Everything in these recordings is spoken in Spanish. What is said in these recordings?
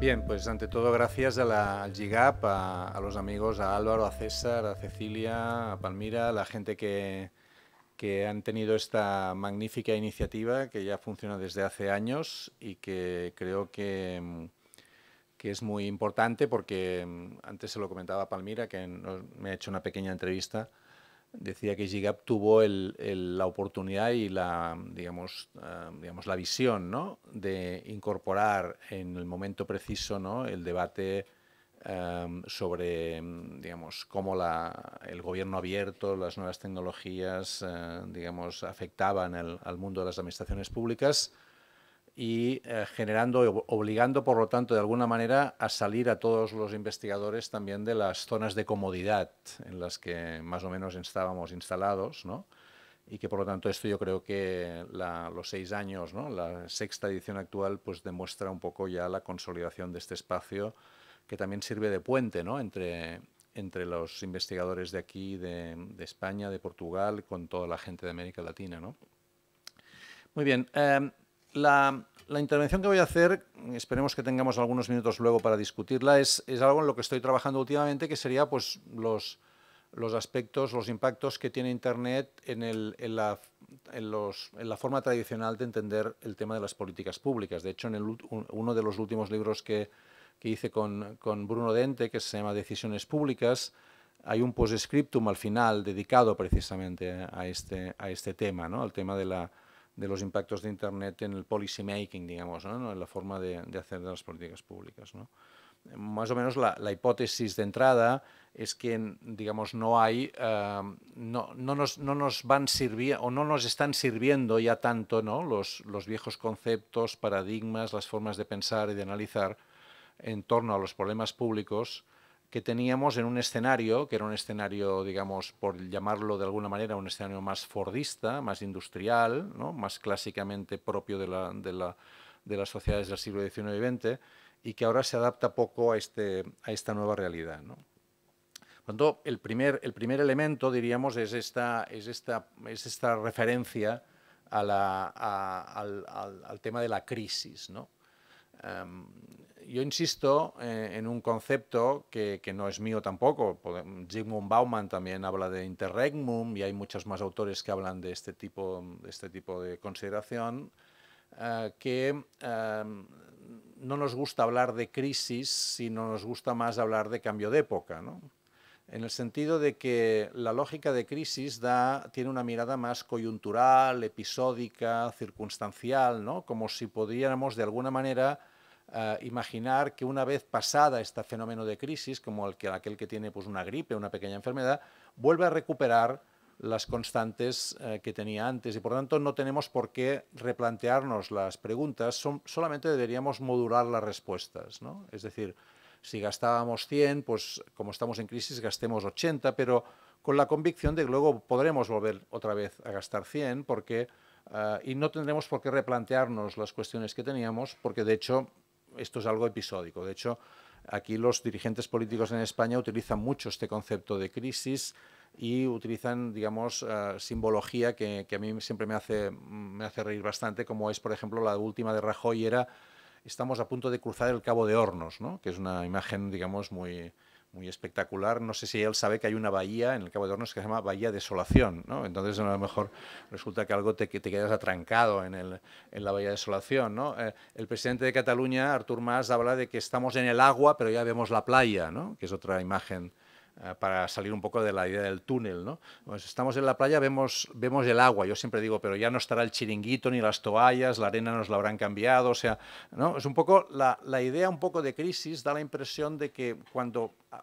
Bien, pues ante todo gracias a la, al GIGAP, a, los amigos, a Álvaro, a César, a Cecilia, a Palmira, a la gente que, han tenido esta magnífica iniciativa que ya funciona desde hace años y que creo que, es muy importante porque antes se lo comentaba Palmira, que me ha hecho una pequeña entrevista, decía que Gigap tuvo la oportunidad y la, eh, visión de incorporar en el momento preciso ¿no? el debate em, sobre cómo el gobierno abierto, las nuevas tecnologías eh, afectaban al mundo de las administraciones públicas y eh, generando, obligando, por lo tanto, de alguna manera a salir a todos los investigadores también de las zonas de comodidad en las que más o menos estábamos instalados, ¿no? Y que, por lo tanto, esto yo creo que los seis años, ¿no? la sexta edición actual, pues demuestra un poco ya la consolidación de este espacio que también sirve de puente, ¿no? Entre, entre los investigadores de aquí, de, España, de Portugal, con toda la gente de América Latina, ¿no? Muy bien. Eh, la, intervención que voy a hacer, esperemos que tengamos algunos minutos luego para discutirla, es, algo en lo que estoy trabajando últimamente, que sería pues, los, los aspectos, los impactos que tiene Internet en, en, la, forma tradicional de entender el tema de las políticas públicas. De hecho, en uno de los últimos libros que, que hice con, con, Bruno Dente, que se llama Decisiones Públicas, hay un postscriptum al final dedicado precisamente a este, a este tema, ¿no? al tema de la, de los impactos de Internet en el policy making, digamos, ¿no? en la forma de, de hacer de las políticas públicas. Más o menos la, hipótesis de entrada es que, digamos, no hay, eh, no, nos, no nos van sirviendo o no nos están sirviendo ya tanto ¿no? los, los viejos conceptos, paradigmas, las formas de pensar y de analizar en torno a los problemas públicos que teníamos en un escenario, que era un escenario, digamos, por llamarlo de alguna manera, un escenario más fordista, más industrial, ¿no? más clásicamente propio de, la, de, la, de, las sociedades del siglo XIX y XX, y que ahora se adapta poco a, este, a esta nueva realidad. ¿no? Por tanto, el primer, el primer elemento, diríamos, es esta, es esta, es esta referencia a la, al, al, tema de la crisis. ¿no? Em, yo insisto eh, en un concepto que, no es mío tampoco. Zygmunt Bauman también habla de interregnum y hay muchos más autores que hablan de este tipo de, este consideración, eh, que em, no nos gusta hablar de crisis, sino nos gusta más hablar de cambio de época, ¿no? en el sentido de que la lógica de crisis da, tiene una mirada más coyuntural, episódica, circunstancial, como si pudiéramos de alguna manera eh, imaginar que una vez pasada este fenómeno de crisis, como el que, aquel que tiene pues, una gripe, una pequeña enfermedad, vuelve a recuperar las constantes eh, que tenía antes y por tanto no tenemos por qué replantearnos las preguntas, son, solamente deberíamos modular las respuestas. ¿no? Es decir, si gastábamos 100, pues como estamos en crisis gastemos 80, pero con la convicción de que luego podremos volver otra vez a gastar 100 porque, eh, y no tendremos por qué replantearnos las cuestiones que teníamos porque de hecho esto es algo episódico. De hecho, aquí los dirigentes políticos en España utilizan mucho este concepto de crisis y utilizan, digamos, eh, simbología que, a mí siempre me hace, me hace reír bastante, como es, por ejemplo, la última de Rajoy era estamos a punto de cruzar el Cabo de Hornos, ¿no? que es una imagen, digamos, muy, muy espectacular. No sé si él sabe que hay una bahía en el Cabo de Hornos que se llama Bahía Desolación, ¿no? Entonces a lo mejor resulta que algo te, te quedas atrancado en, la Bahía Desolación, ¿no? Eh, el presidente de Cataluña, Artur Mas, habla de que estamos en el agua, pero ya vemos la playa, ¿no? Que es otra imagen eh, para salir un poco de la idea del túnel. ¿no? Pues estamos en la playa, vemos, vemos el agua, yo siempre digo, pero ya no estará el chiringuito ni las toallas, la arena nos la habrán cambiado, o sea, ¿no? es un poco la, idea un poco de crisis, da la impresión de que cuando, ah,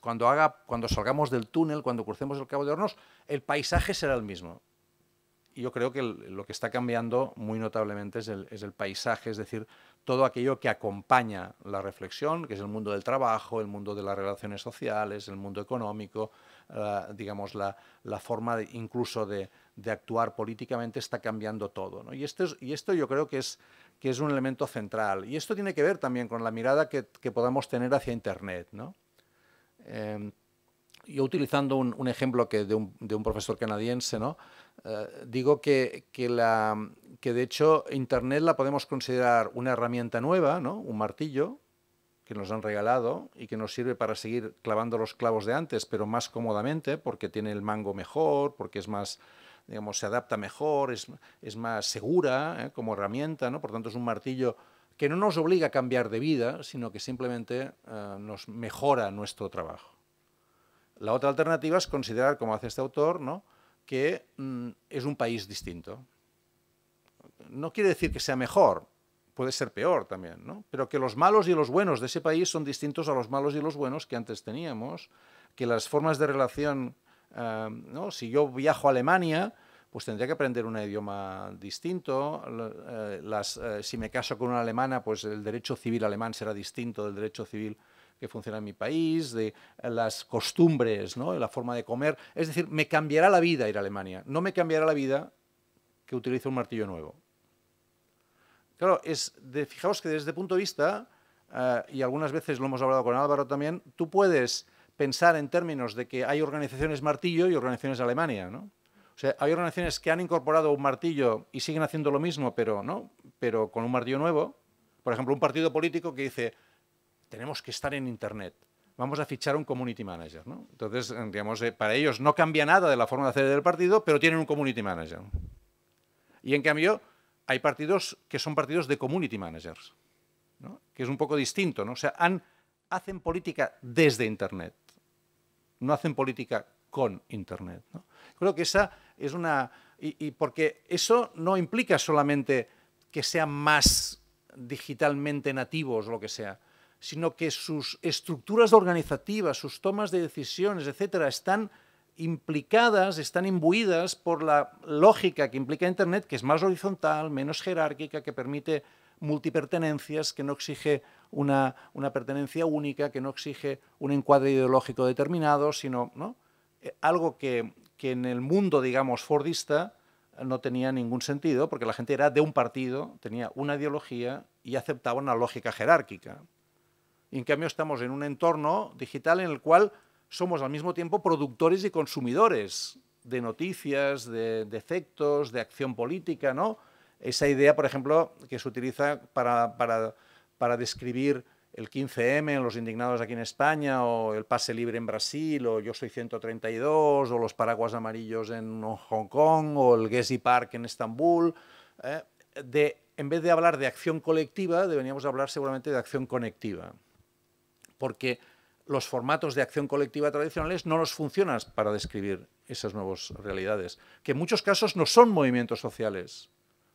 cuando, haga, cuando salgamos del túnel, cuando crucemos el Cabo de Hornos, el paisaje será el mismo. Y yo creo que lo que está cambiando muy notablemente es el, es el paisaje, es decir, todo aquello que acompaña la reflexión, que es el mundo del trabajo, el mundo de las relaciones sociales, el mundo económico, digamos, la, forma incluso de, actuar políticamente está cambiando todo. Y, esto yo creo que es, que es un elemento central. Y esto tiene que ver también con la mirada que, que podamos tener hacia Internet. ¿no? Em, yo utilizando un, ejemplo de un, de, un, profesor canadiense, ¿no? Eh, digo que, la, que de hecho Internet la podemos considerar una herramienta nueva, ¿no? un martillo que nos han regalado y que nos sirve para seguir clavando los clavos de antes, pero más cómodamente, porque tiene el mango mejor, porque es más, digamos, se adapta mejor, es, más segura ¿eh? como herramienta, ¿no? por tanto es un martillo que no nos obliga a cambiar de vida, sino que simplemente eh, nos mejora nuestro trabajo. La otra alternativa es considerar, como hace este autor, ¿no? que mm, es un país distinto. No quiere decir que sea mejor, puede ser peor también, Pero que los malos y los buenos de ese país son distintos a los malos y los buenos que antes teníamos, que las formas de relación, eh, Si yo viajo a Alemania, pues tendría que aprender un idioma distinto. Eh, eh, si me caso con una alemana, pues el derecho civil alemán será distinto del derecho civil que funciona en mi país, de las costumbres, ¿no? la forma de comer. Es decir, me cambiará la vida ir a Alemania. No me cambiará la vida que utilice un martillo nuevo. Claro, es fijaos que desde este punto de vista, eh, y algunas veces lo hemos hablado con Álvaro también, tú puedes pensar en términos de que hay organizaciones martillo y organizaciones Alemania, ¿no? O sea, hay organizaciones que han incorporado un martillo y siguen haciendo lo mismo, pero, ¿no? pero con un martillo nuevo. Por ejemplo, un partido político que dice, tenemos que estar en Internet. Vamos a fichar un community manager. ¿no? Entonces, eh, digamos, eh, para ellos no cambia nada de la forma de hacer el partido, pero tienen un community manager. Y en cambio, hay partidos que son partidos de community managers, ¿no? que es un poco distinto. ¿no? O sea, han, hacen política desde Internet, no hacen política con Internet. ¿no? Creo que esa es una... Y, y, porque eso no implica solamente que sean más digitalmente nativos, o lo que sea, sino que sus estructuras organizativas, sus tomas de decisiones, etc., están implicadas, están imbuidas por la lógica que implica Internet, que es más horizontal, menos jerárquica, que permite multipertenencias, que no exige una, pertenencia única, que no exige un encuadre ideológico determinado, sino eh, algo que, que, en el mundo, digamos, fordista eh, no tenía ningún sentido, porque la gente era de un partido, tenía una ideología y aceptaba una lógica jerárquica en cambio estamos en un entorno digital en el cual somos al mismo tiempo productores y consumidores de noticias, de, de efectos, de acción política, ¿no? Esa idea, por ejemplo, que se utiliza para, describir el 15M, los indignados aquí en España, o el pase libre en Brasil, o yo soy 132, o los paraguas amarillos en Hong Kong, o el Gezi Park en Estambul. ¿eh? de, en vez de hablar de acción colectiva, deberíamos hablar seguramente de acción conectiva porque los formatos de acción colectiva tradicionales no los funcionan para describir esas nuevas realidades, que en muchos casos no son movimientos sociales,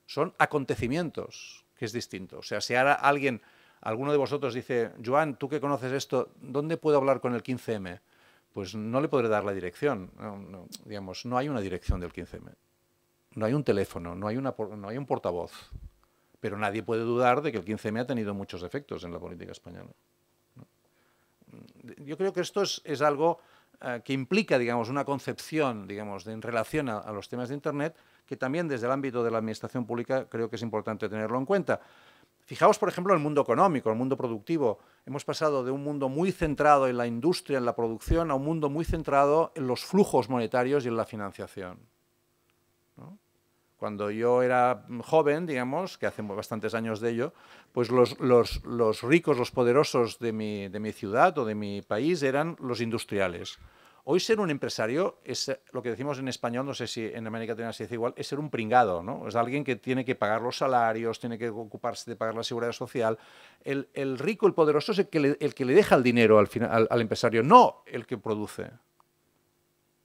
son acontecimientos, que es distinto. O sea, si ahora alguien, alguno de vosotros dice, Joan, tú que conoces esto, ¿dónde puedo hablar con el 15M? Pues no le podré dar la dirección. digamos, no hay una dirección del 15M. No hay un teléfono, no hay, no hay un portavoz. Pero nadie puede dudar de que el 15M ha tenido muchos efectos en la política española yo creo que esto es, algo eh, que implica, digamos, una concepción, digamos, en relación a, los temas de Internet, que también desde el ámbito de la administración pública creo que es importante tenerlo en cuenta. Fijaos, por ejemplo, en el mundo económico, el mundo productivo. Hemos pasado de un mundo muy centrado en la industria, en la producción, a un mundo muy centrado en los flujos monetarios y en la financiación cuando yo era joven, digamos, que hace bastantes años de ello, pues los, los, los ricos, los poderosos de mi, de mi, ciudad o de mi país eran los industriales. Hoy ser un empresario es lo que decimos en español, no sé si en América Latina se dice igual, es ser un pringado, ¿no? Es alguien que tiene que pagar los salarios, tiene que ocuparse de pagar la seguridad social. El, el rico, el poderoso es el que le, el que le deja el dinero al, final, al, al empresario, no el que produce.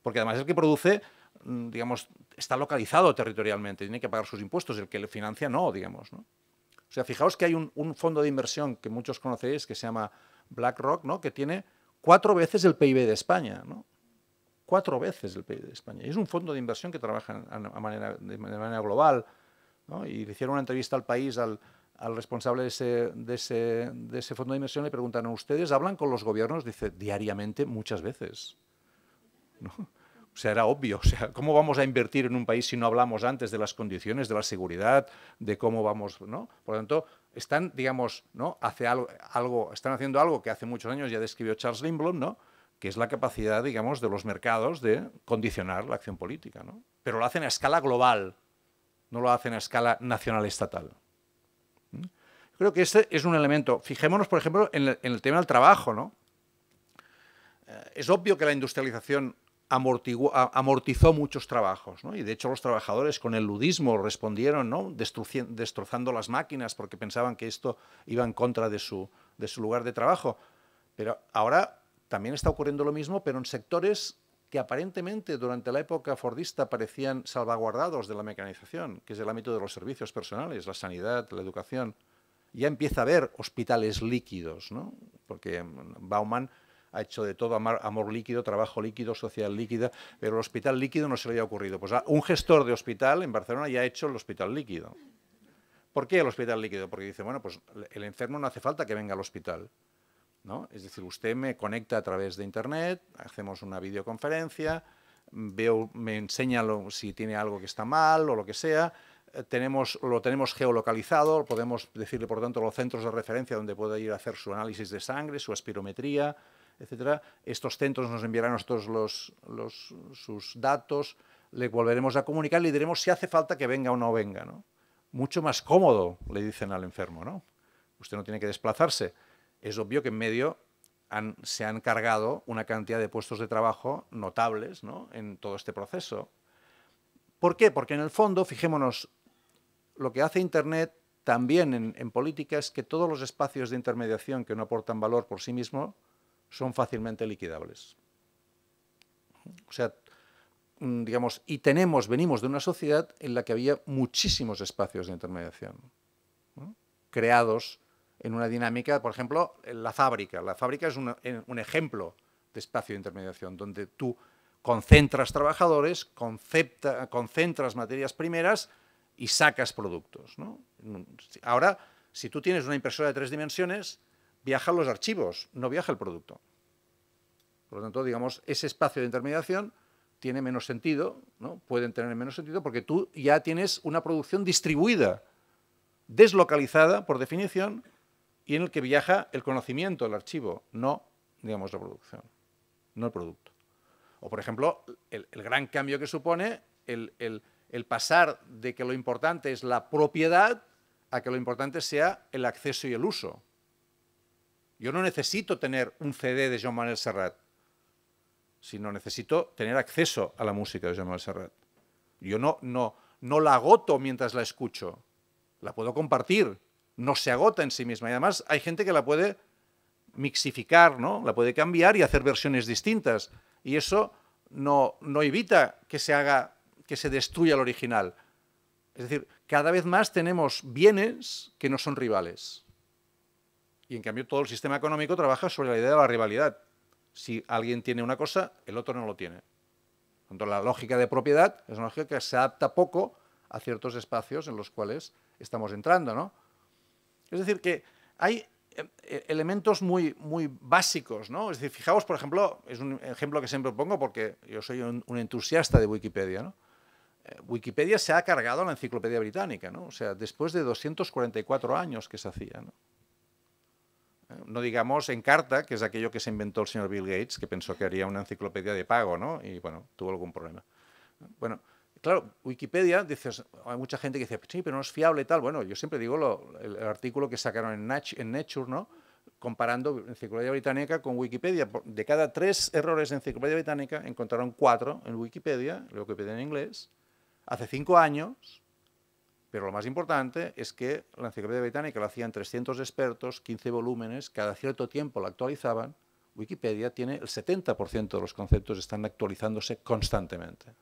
Porque además el que produce Mm, digamos, está localizado territorialmente, tiene que pagar sus impuestos, el que le financia no, digamos. ¿no? O sea, fijaos que hay un, fondo de inversión que muchos conocéis que se llama BlackRock, ¿no? que tiene cuatro veces el PIB de España. ¿no? Cuatro veces el PIB de España. es un fondo de inversión que trabaja de manera global. Y hicieron una entrevista al país, al, responsable de ese, de ese, fondo de inversión, le preguntaron, ¿ustedes hablan con los gobiernos? Dice, diariamente, muchas veces. ¿No? O sea, era obvio. O sea, ¿cómo vamos a invertir en un país si no hablamos antes de las condiciones, de la seguridad, de cómo vamos, ¿no? Por lo tanto, están, digamos, ¿no? Hace algo, están haciendo algo que hace muchos años ya describió Charles Lindblom, ¿no? que es la capacidad, digamos, de los mercados de condicionar la acción política. ¿no? Pero lo hacen a escala global, no lo hacen a escala nacional-estatal. ¿Mm? Creo que este es un elemento. Fijémonos, por ejemplo, en el, tema del trabajo. ¿no? Eh, es obvio que la industrialización amortizó muchos trabajos. Y de hecho los trabajadores con el ludismo respondieron ¿no? destrozando las máquinas porque pensaban que esto iba en contra de su, lugar de trabajo. Pero ahora también está ocurriendo lo mismo, pero en sectores que aparentemente durante la época fordista parecían salvaguardados de la mecanización, que es el ámbito de los servicios personales, la sanidad, la educación. Ya empieza a haber hospitales líquidos, porque Bauman ha hecho de todo amor líquido, trabajo líquido, sociedad líquida, pero el hospital líquido no se le había ocurrido. Pues ah, un gestor de hospital en Barcelona ya ha hecho el hospital líquido. ¿Por qué el hospital líquido? Porque dice, bueno, pues el enfermo no hace falta que venga al hospital. ¿no? Es decir, usted me conecta a través de Internet, hacemos una videoconferencia, veo, me enseña si tiene algo que está mal o lo que sea, eh, tenemos, lo tenemos geolocalizado, podemos decirle, por tanto, los centros de referencia donde puede ir a hacer su análisis de sangre, su aspirometría, etcétera, estos centros nos enviarán a sus datos, le volveremos a comunicar, le diremos si hace falta que venga o no venga. ¿no? Mucho más cómodo, le dicen al enfermo, ¿no? Usted no tiene que desplazarse. Es obvio que en medio se han cargado una cantidad de puestos de trabajo notables ¿no? en todo este proceso. ¿Por qué? Porque en el fondo, fijémonos, lo que hace Internet también en, en política es que todos los espacios de intermediación que no aportan valor por sí mismo son fácilmente liquidables. O sea, mm, digamos, y tenemos, venimos de una sociedad en la que había muchísimos espacios de intermediación, creados en una dinámica, por ejemplo, la fábrica. La fábrica es un ejemplo de espacio de intermediación, donde tú concentras trabajadores, concentras materias primeras y sacas productos. Ahora, si tú tienes una impresora de tres dimensiones, viajan los archivos, no viaja el producto. Por lo tanto, digamos, ese espacio de intermediación tiene menos sentido, ¿no? pueden tener menos sentido porque tú ya tienes una producción distribuida, deslocalizada por definición, y en el que viaja el conocimiento, el archivo, no, digamos, la producción, no el producto. O, por ejemplo, el, gran cambio que supone el pasar de que lo importante es la propiedad a que lo importante sea el acceso y el uso. Yo no necesito tener un CD de jean Manuel Serrat, sino necesito tener acceso a la música de jean Manuel Serrat. Yo no, no, no la agoto mientras la escucho, la puedo compartir, no se agota en sí misma. Y además hay gente que la puede mixificar, ¿no? la puede cambiar y hacer versiones distintas. Y eso no, no evita que se haga, que se destruya el original. Es decir, cada vez más tenemos bienes que no son rivales. Y en cambio todo el sistema económico trabaja sobre la idea de la rivalidad. Si alguien tiene una cosa, el otro no lo tiene. Entonces, la lógica de propiedad es una lógica que se adapta poco a ciertos espacios en los cuales estamos entrando. ¿no? Es decir, que hay eh, eh, elementos muy, muy básicos, ¿no? Es decir, fijaos, por ejemplo, es un ejemplo que siempre pongo porque yo soy un, entusiasta de Wikipedia, ¿no? Eh, Wikipedia se ha cargado a la enciclopedia británica, ¿no? O sea, después de 244 años que se hacía, ¿no? No digamos en carta, que es aquello que se inventó el señor Bill Gates, que pensó que haría una enciclopedia de pago, ¿no? Y bueno, tuvo algún problema. Bueno, claro, Wikipedia, dices, hay mucha gente que dice, sí, pero no es fiable y tal. Bueno, yo siempre digo lo, el, artículo que sacaron en, en Nature, ¿no? Comparando enciclopedia británica con Wikipedia. De cada tres errores de enciclopedia británica, encontraron cuatro en Wikipedia, que Wikipedia en inglés, hace cinco años, pero lo más importante es que la Enciclopedia Británica lo hacían 300 expertos, 15 volúmenes, cada cierto tiempo la actualizaban. Wikipedia tiene el 70% de los conceptos están actualizándose constantemente.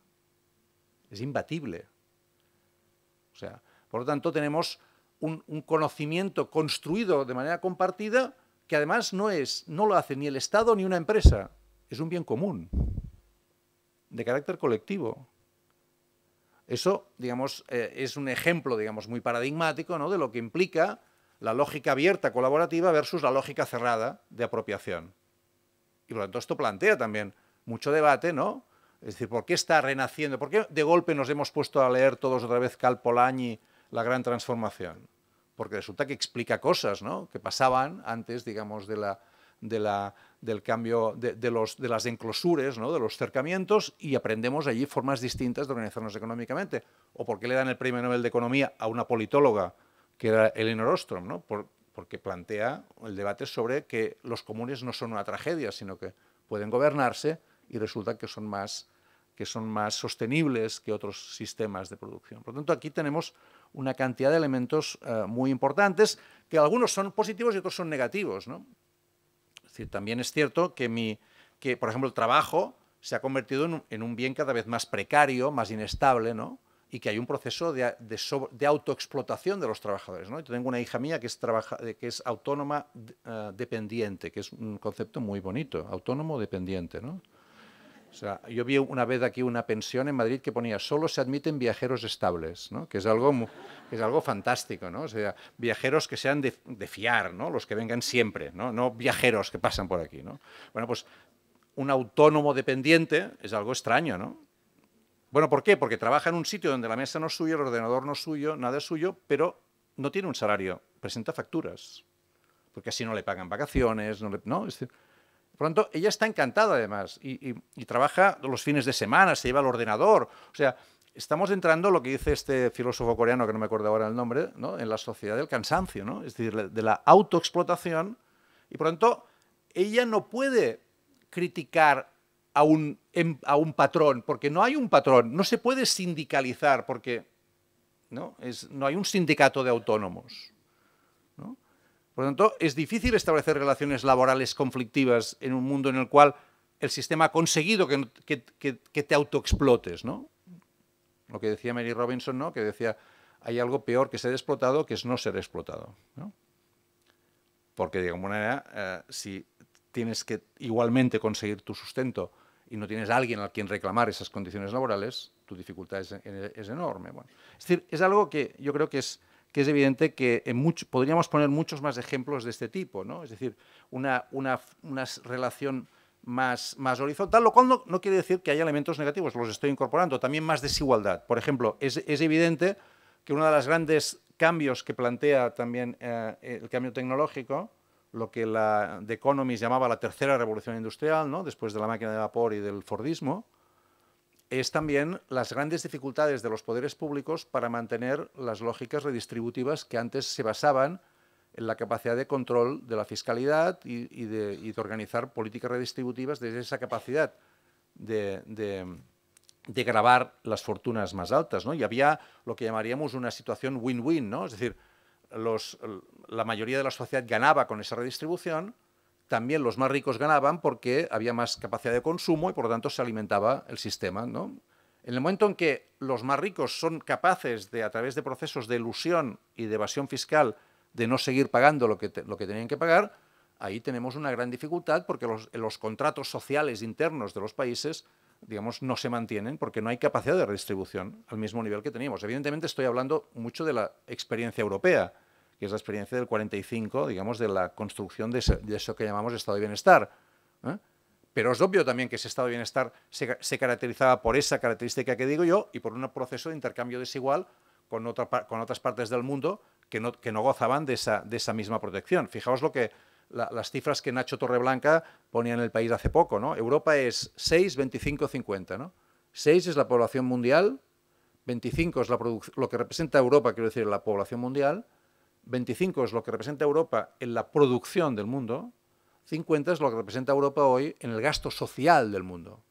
Es imbatible. O sea, por lo tanto, tenemos un, un conocimiento construido de manera compartida que además no, es, no lo hace ni el Estado ni una empresa. Es un bien común, de carácter colectivo. Eso, digamos, eh, es un ejemplo, digamos, muy paradigmático ¿no? de lo que implica la lógica abierta colaborativa versus la lógica cerrada de apropiación. Y por lo tanto esto plantea también mucho debate, ¿no? Es decir, ¿por qué está renaciendo? ¿Por qué de golpe nos hemos puesto a leer todos otra vez Cal Polanyi, La gran transformación? Porque resulta que explica cosas, ¿no? Que pasaban antes, digamos, de la de del cambio de, las enclosures, de los cercamientos, y aprendemos allí formas distintas de organizarnos económicamente. ¿O por qué le dan el premio Nobel de Economía a una politóloga que era Elinor Ostrom? porque plantea el debate sobre que los comunes no son una tragedia, sino que pueden gobernarse y resulta que son más, sostenibles que otros sistemas de producción. Por lo tanto, aquí tenemos una cantidad de elementos eh, muy importantes, que algunos son positivos y otros son negativos. ¿no? también es cierto que, mi, que por ejemplo, el trabajo se ha convertido en un, bien cada vez más precario, más inestable, ¿no? y que hay un proceso de, de, autoexplotación de los trabajadores. ¿no? Yo tengo una hija mía que es, trabaja, eh, que es autónoma eh, dependiente, que es un concepto muy bonito, autónomo dependiente. ¿no? O sea, yo vi una vez aquí una pensión en Madrid que ponía solo se admiten viajeros estables, ¿no? que es algo, es algo fantástico, ¿no? o sea, viajeros que sean de, fiar, ¿no? los que vengan siempre, ¿no? no viajeros que pasan por aquí. ¿no? Bueno, pues un autónomo dependiente es algo extraño, ¿no? Bueno, ¿por qué? Porque trabaja en un sitio donde la mesa no es suya, el ordenador no es suyo, nada es suyo, pero no tiene un salario, presenta facturas, porque así no le pagan vacaciones, no le... ¿no? Es pronto, ella está encantada además y, trabaja los fines de semana, se lleva el ordenador. O sea, estamos entrando, lo que dice este filósofo coreano, que no me acuerdo ahora el nombre, en la sociedad del cansancio, ¿no? es decir, de la autoexplotación. Y tanto, ella no puede criticar a un, em, a un patrón, porque no hay un patrón, no se puede sindicalizar, porque ¿no? Es, no hay un sindicato de autónomos. ¿no? Por lo tanto, es difícil establecer relaciones laborales conflictivas en un mundo en el cual el sistema ha conseguido que, que, que, que te autoexplotes, ¿no? Lo que decía Mary Robinson, ¿no? Que decía, hay algo peor que ser explotado que es no ser explotado, ¿no? Porque de alguna manera, eh, si tienes que igualmente conseguir tu sustento y no tienes a alguien a quien reclamar esas condiciones laborales, tu dificultad es, enorme. Bueno, es decir, es algo que yo creo que es que es evidente que podríamos poner muchos más ejemplos de este tipo, ¿no? es decir, una, una, relación más, más, horizontal, lo cual no, quiere decir que haya elementos negativos, los estoy incorporando, también más desigualdad. Por ejemplo, es, evidente que uno de los grandes cambios que plantea también eh, el cambio tecnológico, lo que la The Economist llamaba la tercera revolución industrial, ¿no? después de la máquina de vapor y del Fordismo, es también las grandes dificultades de los poderes públicos para mantener las lógicas redistributivas que antes se basaban en la capacidad de control de la fiscalidad y, de, organizar políticas redistributivas desde esa capacidad de, grabar las fortunas más altas. ¿no? Y había lo que llamaríamos una situación win-win, ¿no? es decir, la mayoría de la sociedad ganaba con esa redistribución también los más ricos ganaban porque había más capacidad de consumo y por lo tanto se alimentaba el sistema. En el momento en que los más ricos son capaces de, a través de procesos de ilusión y de evasión fiscal, de no seguir pagando lo que, lo que tenían que pagar, ahí tenemos una gran dificultad porque los, contratos sociales internos de los países digamos, no se mantienen porque no hay capacidad de redistribución al mismo nivel que teníamos. Evidentemente estoy hablando mucho de la experiencia europea, que es la experiencia del 45, digamos, de la construcción de, eso que llamamos estado de bienestar. ¿eh? Pero es obvio también que ese estado de bienestar se, caracterizaba por esa característica que digo yo y por un proceso de intercambio desigual con, otras partes del mundo que no, gozaban de esa, misma protección. Fijaos lo que, las cifras que Nacho Torreblanca ponía en el país hace poco. ¿no? Europa es 6, 25, 50. ¿no? 6 es la población mundial, 25 es lo que representa Europa, quiero decir, la población mundial, 25 es lo que representa Europa en la producción del mundo, 50 es lo que representa Europa hoy en el gasto social del mundo.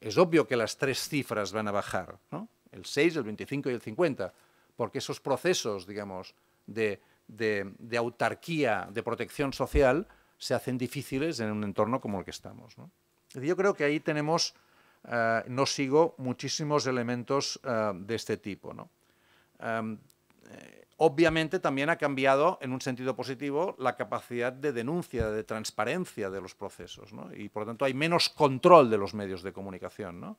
Es obvio que las tres cifras van a bajar, ¿no? el 6, el 25 y el 50, porque esos procesos, digamos, de, autarquía, de protección social, se hacen difíciles en un entorno como el que estamos. Yo creo que ahí tenemos, eh, no sigo, muchísimos elementos eh, de este tipo. ¿no? Eh, Obviamente también ha cambiado en un sentido positivo la capacidad de denuncia, de transparencia de los procesos, y por lo tanto hay menos control de los medios de comunicación.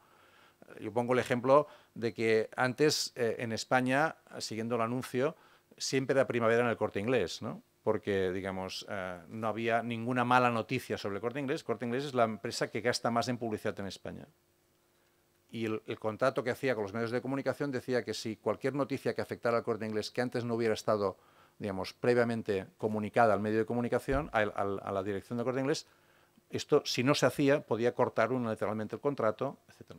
Yo pongo el ejemplo de que antes eh, en España, siguiendo el anuncio, siempre da primavera en el corte inglés, porque digamos, eh, no había ninguna mala noticia sobre el corte inglés. corte inglés es la empresa que gasta más en publicidad en España y el, contrato que hacía con los medios de comunicación decía que si cualquier noticia que afectara al corte inglés que antes no hubiera estado, digamos, previamente comunicada al medio de comunicación, a, la dirección del corte inglés, esto, si no se hacía, podía cortar unilateralmente el contrato, etc.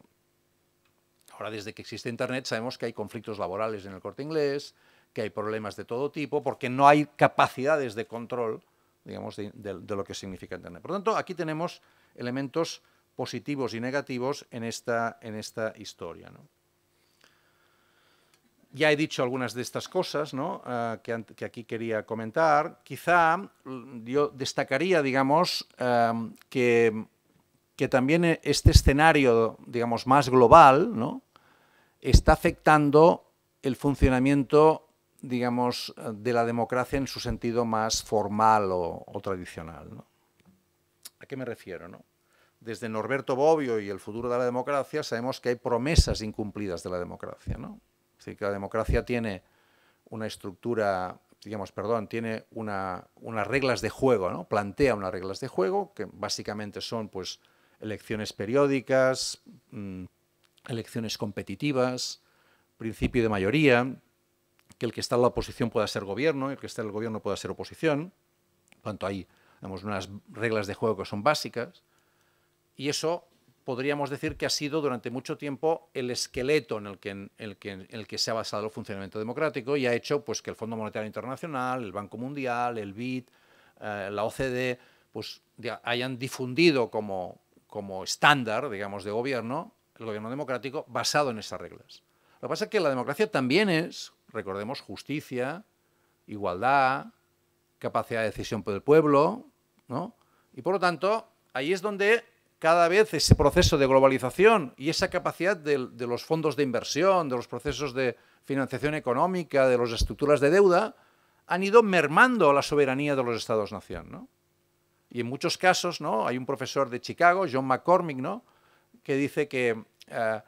Ahora, desde que existe Internet, sabemos que hay conflictos laborales en el corte inglés, que hay problemas de todo tipo, porque no hay capacidades de control, digamos, de, de lo que significa Internet. Por lo tanto, aquí tenemos elementos positivos y negativos en esta, en esta historia. ¿no? Ya he dicho algunas de estas cosas ¿no? Ah, que, aquí quería comentar. Quizá mm, yo destacaría, digamos, que, también este escenario, digamos, más global, ¿no? está afectando el funcionamiento, digamos, de la democracia en su sentido más formal o, tradicional. ¿A qué me refiero? ¿no? desde Norberto Bobbio y el futuro de la democracia, sabemos que hay promesas incumplidas de la democracia. ¿no? Es decir, que la democracia tiene una estructura, digamos, perdón, tiene unas reglas de juego, ¿no? plantea unas reglas de juego que básicamente son pues, elecciones periódicas, mm, elecciones competitivas, principio de mayoría, que el que está en la oposición pueda ser gobierno, el que está en el gobierno pueda ser oposición. Por tanto, hay unas reglas de juego que son básicas y eso podríamos decir que ha sido durante mucho tiempo el esqueleto en el que, se ha basado el funcionamiento democrático y ha hecho pues, que el Fondo Monetario Internacional, el Banco Mundial, el BID, eh, la OCDE, pues, hayan difundido como, como estándar, digamos, de gobierno, el gobierno democrático basado en esas reglas. Lo que pasa es que la democracia también es, recordemos, justicia, igualdad, capacidad de decisión por el pueblo, ¿no? Y por lo tanto, ahí es donde cada vez ese proceso de globalización y esa capacidad de, los fondos de inversión, de los procesos de financiación económica, de las estructuras de deuda, han ido mermando la soberanía de los Estados-nación. Y en muchos casos, ¿no? hay un profesor de Chicago, John McCormick, ¿no? que dice que, eh,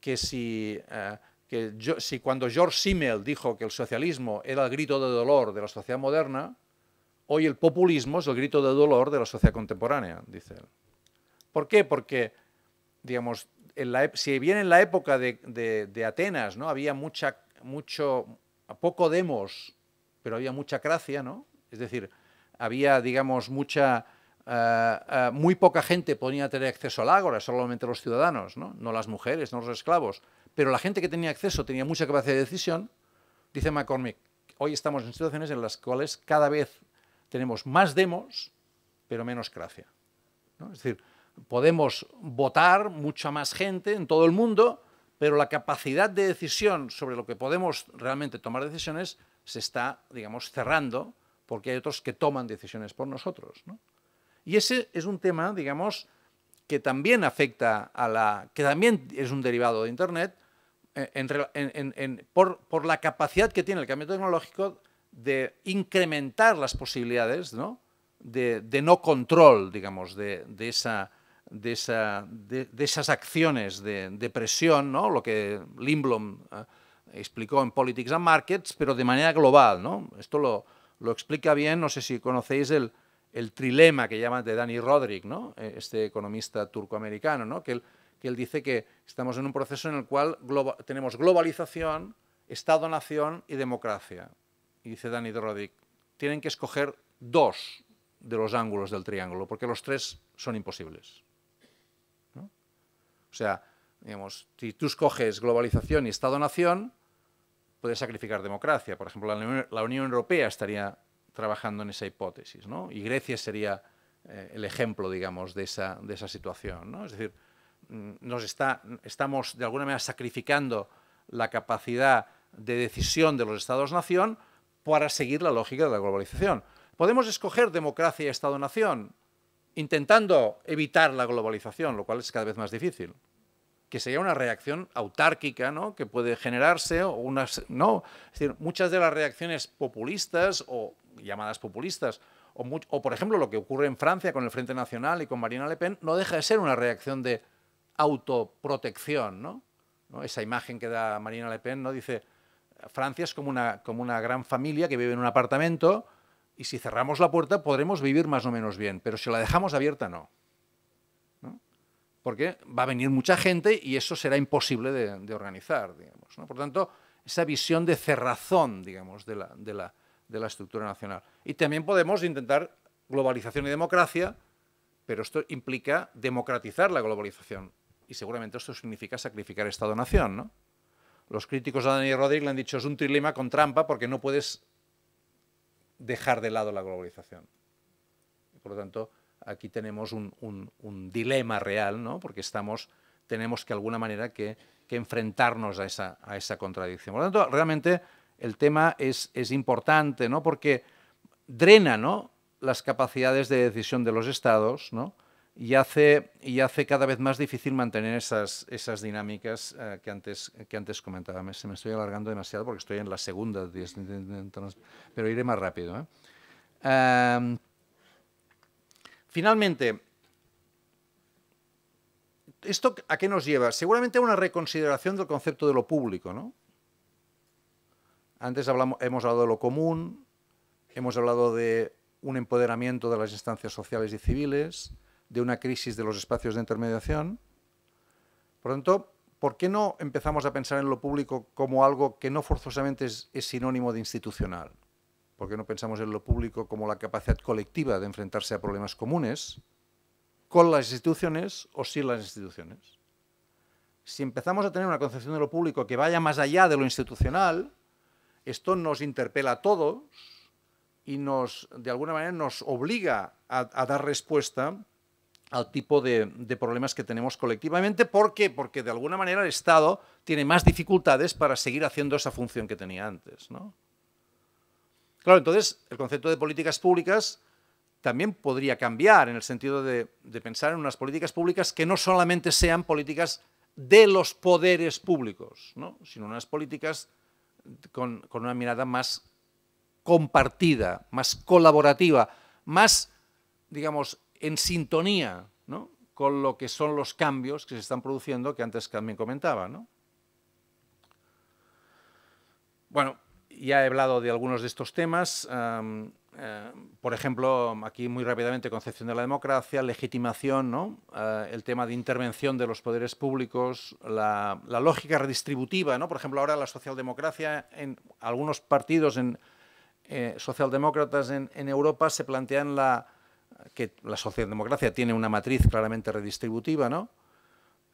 que, si, eh, si cuando George Simmel dijo que el socialismo era el grito de dolor de la sociedad moderna, hoy el populismo es el grito de dolor de la sociedad contemporánea, dice él. ¿Por qué? Porque, digamos, si bien en la época de, Atenas ¿no? había mucha, mucho, poco demos, pero había mucha cracia, ¿no? Es decir, había, digamos, mucha... Ah, ah, muy poca gente podía tener acceso al ágora, solamente los ciudadanos, ¿no? las mujeres, no los esclavos. Pero la gente que tenía acceso tenía mucha capacidad de decisión. Dice McCormick, hoy estamos en situaciones en las cuales cada vez tenemos más demos, pero menos cracia, ¿no? Es decir, podemos votar mucha más gente en todo el mundo, pero la capacidad de decisión sobre lo que podemos realmente tomar decisiones se está, digamos, cerrando porque hay otros que toman decisiones por nosotros. ¿no? Y ese es un tema, digamos, que también afecta a la... que también es un derivado de Internet eh, por, la capacidad que tiene el cambio tecnológico de incrementar las posibilidades ¿no? De, no control, digamos, de, de esa de, esas acciones de, presión, lo que Lindblom eh, explicó en Politics and Markets, pero de manera global. Esto lo, explica bien, no sé si conocéis el, trilema que llama de Danny Roderick, e, este economista turcoamericano, ¿no? que, él, dice que estamos en un proceso en el cual tenemos globalización, Estado-nación y democracia. Y dice Danny Rodrik, tienen que escoger dos de los ángulos del triángulo, porque los tres son imposibles. O sea, digamos, si tú escoges globalización y Estado-nación, puedes sacrificar democracia. Por ejemplo, la Unión, Europea estaría trabajando en esa hipótesis, ¿no? Y Grecia sería eh, el ejemplo, digamos, de esa, de esa situación, ¿no? Es decir, mm, nos está, estamos de alguna manera sacrificando la capacidad de decisión de los Estados-nación para seguir la lógica de la globalización. Podemos escoger democracia y Estado-nación, intentando evitar la globalización, lo cual es cada vez más difícil, que sería una reacción autárquica, ¿no? Que puede generarse o unas no, decir, muchas de las reacciones populistas o llamadas populistas o, por ejemplo lo que ocurre en Francia con el Frente Nacional y con Marina Le Pen no deja de ser una reacción de autoprotección, Esa imagen que da Marina Le Pen, ¿no? Dice Francia es como una, como una gran familia que vive en un apartamento y si cerramos la puerta podremos vivir más o menos bien, pero si la dejamos abierta no. Porque va a venir mucha gente y eso será imposible de, organizar, digamos. Por tanto, esa visión de cerrazón, digamos, de la, estructura nacional. Y también podemos intentar globalización y democracia, pero esto implica democratizar la globalización. Y seguramente esto significa sacrificar Estado-Nación, ¿no? Los críticos a Daniel Rodríguez le han dicho es un trilema con trampa porque no puedes dejar de lado la globalización. Por lo tanto, aquí tenemos un, dilema real, ¿no? porque estamos, tenemos que de alguna manera que, enfrentarnos a esa, a esa, contradicción. Por lo tanto, realmente el tema es, importante, ¿no? porque drena ¿no? las capacidades de decisión de los estados, ¿no? y hace, cada vez más difícil mantener esas, dinámicas eh, que, antes, que comentaba. se me estoy alargando demasiado porque estoy en la segunda, pero iré más rápido. ¿eh? finalmente, ¿esto a qué nos lleva? Seguramente a una reconsideración del concepto de lo público. ¿no? Antes hemos hablado de lo común, hemos hablado de un empoderamiento de las instancias sociales y civiles, de una crisis de los espacios de intermediación. Por lo tanto, ¿por qué no empezamos a pensar en lo público como algo que no forzosamente es, sinónimo de institucional? ¿Por qué no pensamos en lo público como la capacidad colectiva de enfrentarse a problemas comunes con las instituciones o sin las instituciones? Si empezamos a tener una concepción de lo público que vaya más allá de lo institucional, esto nos interpela a todos y nos, de alguna manera nos obliga a, a dar respuesta al tipo de, problemas que tenemos colectivamente. ¿Por qué? Porque de alguna manera el Estado tiene más dificultades para seguir haciendo esa función que tenía antes. ¿no? Claro, entonces el concepto de políticas públicas también podría cambiar en el sentido de, pensar en unas políticas públicas que no solamente sean políticas de los poderes públicos, ¿no? sino unas políticas con, con una mirada más compartida, más colaborativa, más, digamos, en sintonía con lo que son los cambios que se están produciendo, que antes también comentaba. Bueno, ya he hablado de algunos de estos temas. Eh, por ejemplo, aquí muy rápidamente, concepción de la democracia, legitimación, ¿no? Eh, el tema de intervención de los poderes públicos, la, lógica redistributiva, por ejemplo, ahora la socialdemocracia, en algunos partidos en, eh, socialdemócratas en, Europa se plantean la, que la socialdemocracia tiene una matriz claramente redistributiva, ¿no?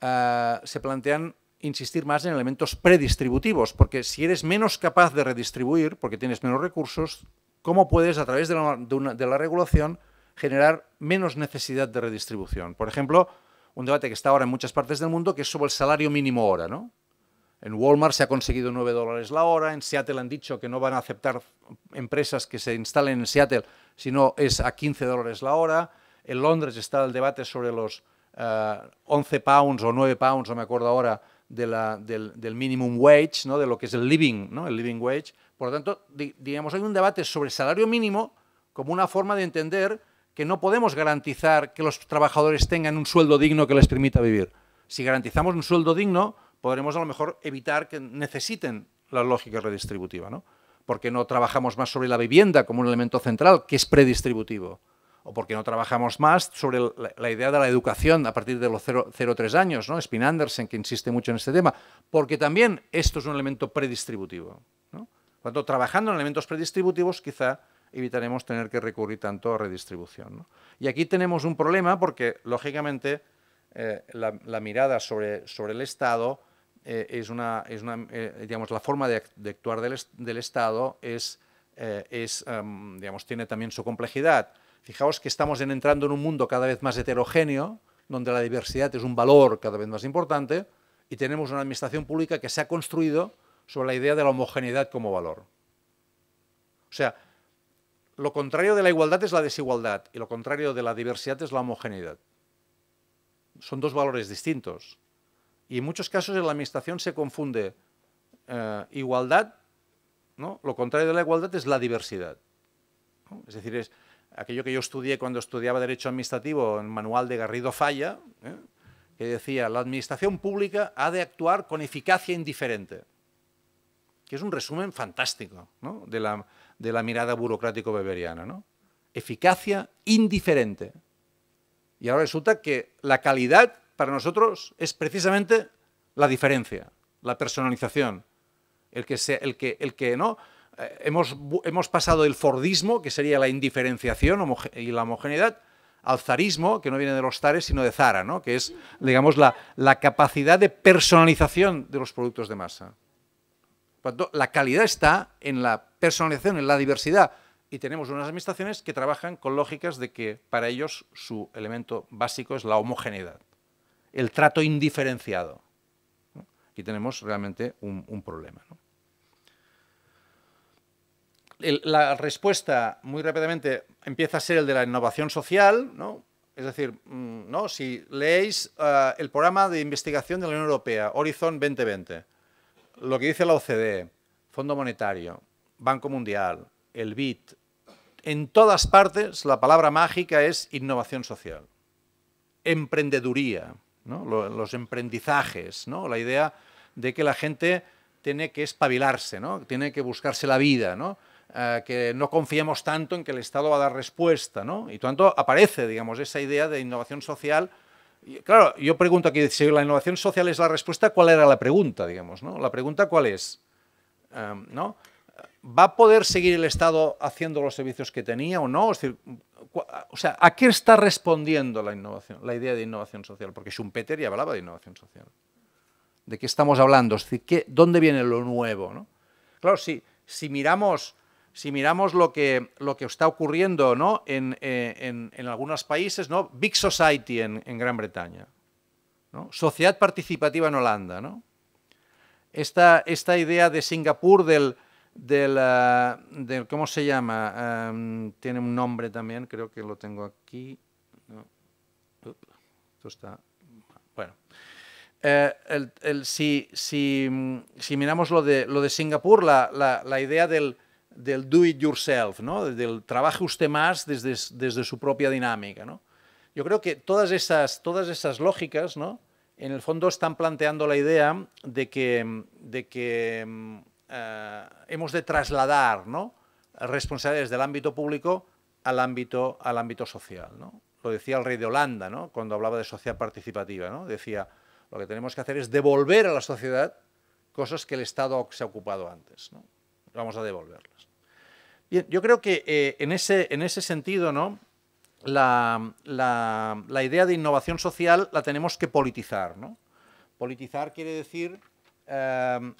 Ah, se plantean insistir más en elementos predistributivos, porque si eres menos capaz de redistribuir, porque tienes menos recursos, ¿cómo puedes a través de la, de la regulación generar menos necesidad de redistribución? Por ejemplo, un debate que está ahora en muchas partes del mundo, que es sobre el salario mínimo hora, ¿no? En Walmart se ha conseguido 9 dólares la hora, en Seattle han dicho que no van a aceptar empresas que se instalen en Seattle, si no es a 15 dólares la hora. En Londres está el debate sobre los 11 eh, pounds o 9 pounds, no me acuerdo ahora, del, minimum wage, ¿no? de lo que es el living, ¿no? el living wage. Por lo tanto, digamos, hay un debate sobre salario mínimo como una forma de entender que no podemos garantizar que los trabajadores tengan un sueldo digno que les permita vivir. Si garantizamos un sueldo digno, podremos a lo mejor evitar que necesiten la lógica redistributiva, ¿no? Porque no trabajamos más sobre la vivienda como un elemento central que es predistributivo, o porque no trabajamos más sobre la, idea de la educación a partir de los 0-3 años, ¿no? Spin Andersen, que insiste mucho en este tema, porque también esto es un elemento predistributivo. ¿no? trabajando en elementos predistributivos, quizá evitaremos tener que recurrir tanto a redistribución. Y aquí tenemos un problema porque, lógicamente, eh, la, mirada sobre, sobre el Estado eh, es una, eh, digamos, la forma de, actuar del, Estado es, eh, em, digamos, tiene también su complejidad. Fijaos que estamos entrando en un mundo cada vez más heterogéneo, donde la diversidad es un valor cada vez más importante, y tenemos una administración pública que se ha construido sobre la idea de la homogeneidad como valor. O sea, lo contrario de la igualdad es la desigualdad y lo contrario de la diversidad es la homogeneidad. Son dos valores distintos. Y en muchos casos en la administración se confunde eh, igualdad, ¿no? lo contrario de la igualdad es la diversidad. Es decir, es aquello que yo estudié cuando estudiaba Derecho Administrativo en el Manual de Garrido Falla, ¿eh? que decía, la administración pública ha de actuar con eficacia indiferente, que es un resumen fantástico de, la, de, la, mirada burocrático-beberiana. Eficacia indiferente. Y ahora resulta que la calidad para nosotros es precisamente la diferencia, la personalización, el que, no, eh, hemos, pasado del Fordismo, que sería la indiferenciación y la homogeneidad, al zarismo, que no viene de los tares, sino de Zara, que es, digamos, la, capacidad de personalización de los productos de masa. la calidad está en la personalización, en la diversidad. Y tenemos unas administraciones que trabajan con lógicas de que para ellos su elemento básico es la homogeneidad el trato indiferenciado. Aquí tenemos realmente un, problema. la respuesta, muy rápidamente, empieza a ser el de la innovación social, ¿no? Es decir, mm, ¿no? si leéis eh, el programa de investigación de la Unión Europea, Horizon 2020, lo que dice la OCDE, Fondo Monetario, Banco Mundial, el BIT, en todas partes la palabra mágica es innovación social, emprendeduría, ¿no? los emprendizajes, ¿no? la idea de que la gente tiene que espabilarse, ¿no? tiene que buscarse la vida, ¿no? Eh, que no confiemos tanto en que el Estado va a dar respuesta. ¿no? Y tanto aparece digamos, esa idea de innovación social. claro, yo pregunto aquí, si la innovación social es la respuesta, ¿cuál era la pregunta? Digamos, ¿no? La pregunta cuál es. Eh, ¿no? ¿Va a poder seguir el Estado haciendo los servicios que tenía o no? o sea, ¿a qué está respondiendo la innovación, la idea de innovación social? Porque Schumpeter ya hablaba de innovación social. ¿De qué estamos hablando? ¿dónde viene lo nuevo? ¿no? Claro, si miramos, si miramos lo, que, lo que está ocurriendo ¿no? en, eh, en, en, algunos países, ¿no? Big Society en, en Gran Bretaña, ¿no? Sociedad Participativa en Holanda, ¿no? Esta, esta idea de Singapur del, de la, ¿cómo se llama? Em, tiene un nombre también, creo que lo tengo aquí. está... Bueno. Eh, el, el, si, mm, si, miramos lo de, lo de Singapur, la, la, idea del, do it yourself, ¿no? del trabaje usted más desde, desde su propia dinámica. Yo creo que todas esas, todas esas lógicas, ¿no? en el fondo, están planteando la idea de que, de que mm, eh, hemos de trasladar ¿no? responsabilidades del ámbito público al ámbito, al ámbito social. ¿no? Lo decía el rey de Holanda cuando hablaba de sociedad participativa. ¿no? Decía, lo que tenemos que hacer es devolver a la sociedad cosas que el Estado se ha ocupado antes. ¿no? Vamos a devolverlas. Bien, yo creo que eh, en, ese, en ese sentido, ¿no? La, idea de innovación social la tenemos que politizar. ¿no? Politizar quiere decir eh,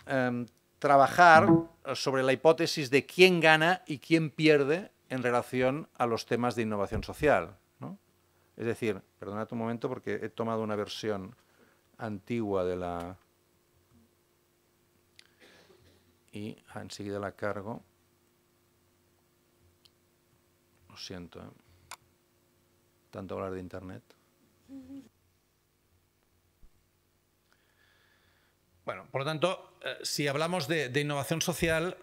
trabajar eh, sobre la hipótesis de quién gana y quién pierde en relación a los temas de innovación social. Es decir, perdonad un momento porque he tomado una versión antigua de la... Y ah, enseguida la cargo. Lo siento, ¿eh? tanto hablar de Internet. Bueno, por lo tanto, eh, si hablamos de, innovación social,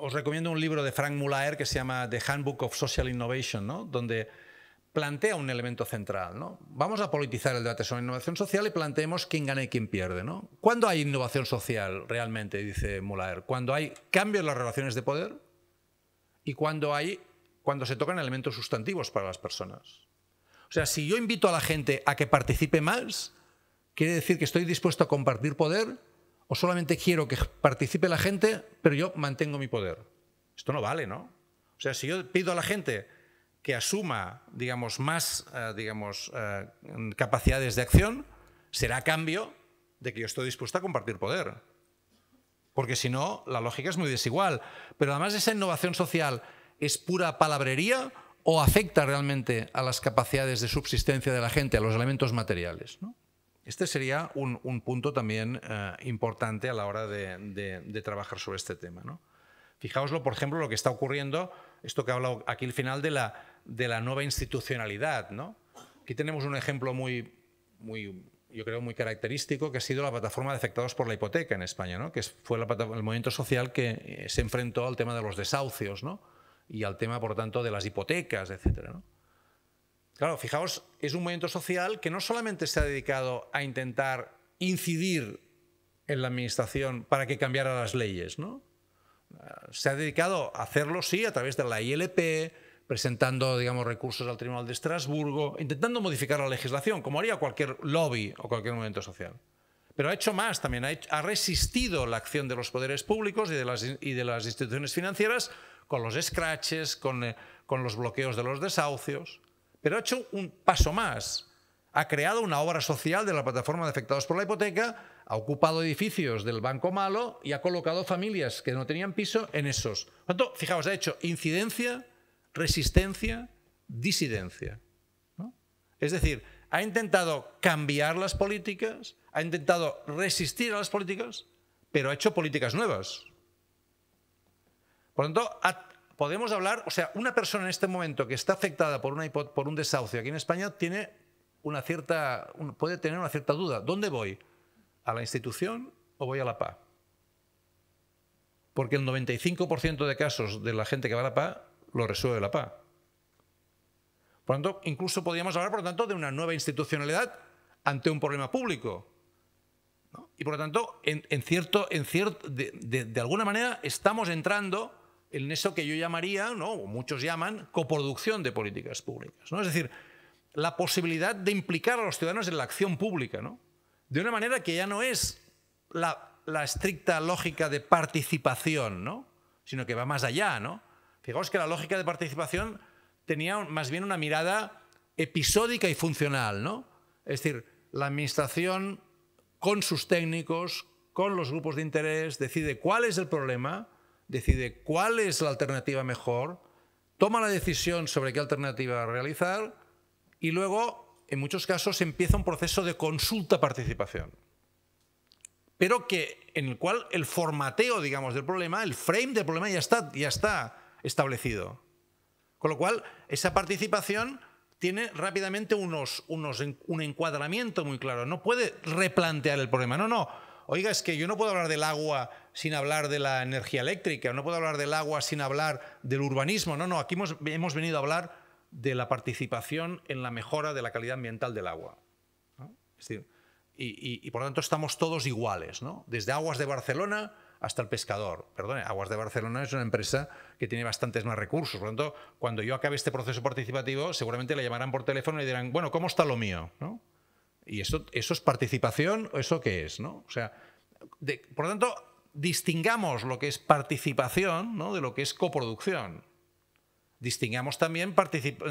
os recomiendo un libro de Frank Muller que se llama The Handbook of Social Innovation, donde plantea un elemento central. Vamos a politizar el debate sobre innovación social y planteemos quién gana y quién pierde. ¿no? ¿Cuándo hay innovación social realmente? Dice Muller. Cuando hay cambios en las relaciones de poder y cuando, hay, cuando se tocan elementos sustantivos para las personas. O sea, si yo invito a la gente a que participe más, ¿Quiere decir que estoy dispuesto a compartir poder o solamente quiero que participe la gente, pero yo mantengo mi poder? Esto no vale, ¿no? O sea, si yo pido a la gente que asuma, digamos, más, eh, digamos, eh, capacidades de acción, será a cambio de que yo estoy dispuesto a compartir poder. Porque si no, la lógica es muy desigual. Pero además esa innovación social es pura palabrería o afecta realmente a las capacidades de subsistencia de la gente, a los elementos materiales. ¿no? Este sería un, punto también eh, importante a la hora de, trabajar sobre este tema. ¿no? Fijaoslo, por ejemplo, lo que está ocurriendo, esto que ha hablado aquí al final de la, nueva institucionalidad. ¿no? Aquí tenemos un ejemplo muy, muy, yo creo, muy característico, que ha sido la plataforma de afectados por la hipoteca en España, ¿no? que fue el movimiento social que eh, se enfrentó al tema de los desahucios ¿no? y al tema, por tanto, de las hipotecas, etcétera, ¿no? Claro, fijaos, es un movimiento social que no solamente se ha dedicado a intentar incidir en la administración para que cambiara las leyes, ¿no? Se ha dedicado a hacerlo, sí, a través de la ILP, presentando, digamos, recursos al Tribunal de Estrasburgo, intentando modificar la legislación, como haría cualquier lobby o cualquier movimiento social. Pero ha hecho más también, ha, resistido la acción de los poderes públicos y de las, instituciones financieras con los scratches, con eh, los bloqueos de los desahucios pero ha hecho un paso más. Ha creado una obra social de la plataforma de afectados por la hipoteca, ha ocupado edificios del Banco Malo y ha colocado familias que no tenían piso en esos. Por tanto, fijaos, ha hecho incidencia, resistencia, disidencia. Es decir, ha intentado cambiar las políticas, ha intentado resistir a las políticas, pero ha hecho políticas nuevas. Por tanto, podemos hablar, o sea, una persona en este momento que está afectada por, una por un desahucio aquí en España tiene una cierta, puede tener una cierta duda. ¿Dónde voy? ¿A la institución o voy a la PA? Porque el 95% de casos de la gente que va a la PA lo resuelve la PA. Por lo tanto, incluso podríamos hablar, por lo tanto, de una nueva institucionalidad ante un problema público. Y por lo tanto, en, cierto, en cierto, de alguna manera estamos entrando en eso que yo llamaría, ¿no? o muchos llaman, coproducción de políticas públicas. ¿no? Es decir, la posibilidad de implicar a los ciudadanos en la acción pública, ¿no? de una manera que ya no es la, estricta lógica de participación, ¿no? sino que va más allá. ¿no? Fijaos que la lógica de participación tenía más bien una mirada episódica y funcional. ¿no? Es decir, la administración con sus técnicos, con los grupos de interés, decide cuál es el problema, decide cuál es la alternativa mejor, toma la decisión sobre qué alternativa realizar y luego, en muchos casos, empieza un proceso de consulta-participación. Pero que, en el cual el formateo, digamos, del problema, el frame del problema ya está, ya está establecido. Con lo cual, esa participación tiene rápidamente unos, unos, un encuadramiento muy claro. No puede replantear el problema. No, no oiga, es que yo no puedo hablar del agua sin hablar de la energía eléctrica, no puedo hablar del agua sin hablar del urbanismo. No, no, aquí hemos, venido a hablar de la participación en la mejora de la calidad ambiental del agua. Es decir, y, por lo tanto estamos todos iguales, ¿no? desde Aguas de Barcelona hasta el pescador. Perdone, Aguas de Barcelona es una empresa que tiene bastantes más recursos. Por lo tanto, cuando yo acabe este proceso participativo, seguramente le llamarán por teléfono y dirán, bueno, ¿cómo está lo mío? ¿No? ¿Y eso, eso es participación o eso qué es? ¿no? O sea, por lo tanto, distingamos lo que es participación de lo que es coproducción. Distingamos también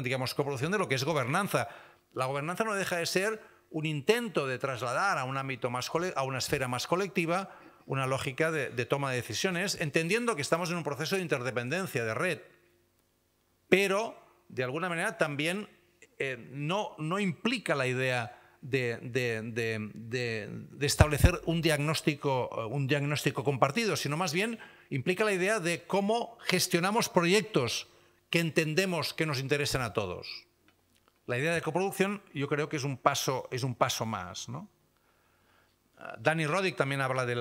digamos, coproducción de lo que es gobernanza. La gobernanza no deja de ser un intento de trasladar a un ámbito más a una esfera más colectiva una lógica de, toma de decisiones, entendiendo que estamos en un proceso de interdependencia, de red, pero de alguna manera también eh, no, no implica la idea de, establecer un diagnóstico, eh, un diagnóstico compartido, sino más bien implica la idea de cómo gestionamos proyectos que entendemos que nos interesan a todos. La idea de coproducción yo creo que es un paso, es un paso más. ¿no? Ah, Danny Roddick también habla de,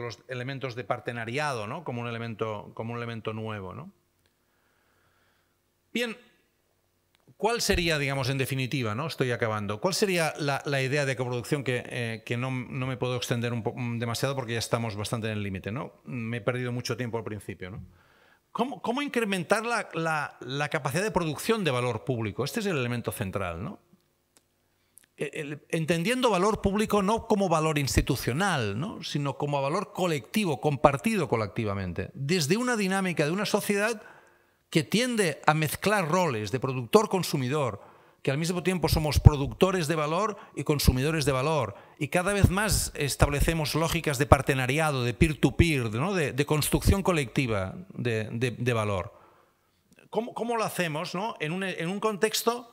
los elementos de partenariado ¿no? como, un elemento, como un elemento nuevo. ¿no? Bien, ¿Cuál sería, digamos, en definitiva, ¿no? Estoy acabando. ¿Cuál sería la, idea de coproducción que, eh, no, me puedo extender mm, demasiado porque ya estamos bastante en el límite, ¿no? Me he perdido mucho tiempo al principio, ¿no? ¿Cómo, incrementar la, capacidad de producción de valor público? Este es el elemento central, ¿no? E, entendiendo valor público no como valor institucional, sino como valor colectivo, compartido colectivamente, desde una dinámica de una sociedad que tiende a mezclar roles de productor-consumidor, que al mismo tiempo somos productores de valor y consumidores de valor, y cada vez más establecemos lógicas de partenariado, de peer-to-peer, -peer, to peer de, construcción colectiva de, valor. ¿Cómo, ¿Cómo, lo hacemos ¿no? en, un, en, un, contexto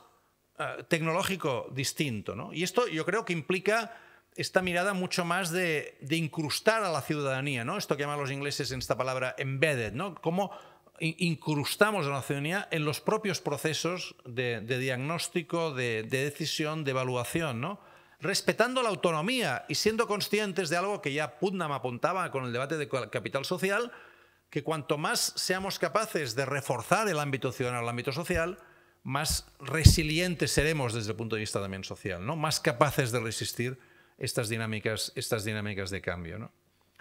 eh, tecnológico distinto? ¿no? Y esto yo creo que implica esta mirada mucho más de, incrustar a la ciudadanía, ¿no? esto que llaman los ingleses en esta palabra embedded, ¿no? cómo incrustamos a la ciudadanía en los propios procesos de, diagnóstico, de, decisión, de evaluación, ¿no? respetando la autonomía y siendo conscientes de algo que ya Putnam apuntaba con el debate de capital social, que cuanto más seamos capaces de reforzar el ámbito ciudadano, el ámbito social, más resilientes seremos desde el punto de vista también social, ¿no? más capaces de resistir estas dinámicas, estas dinámicas de cambio. ¿no?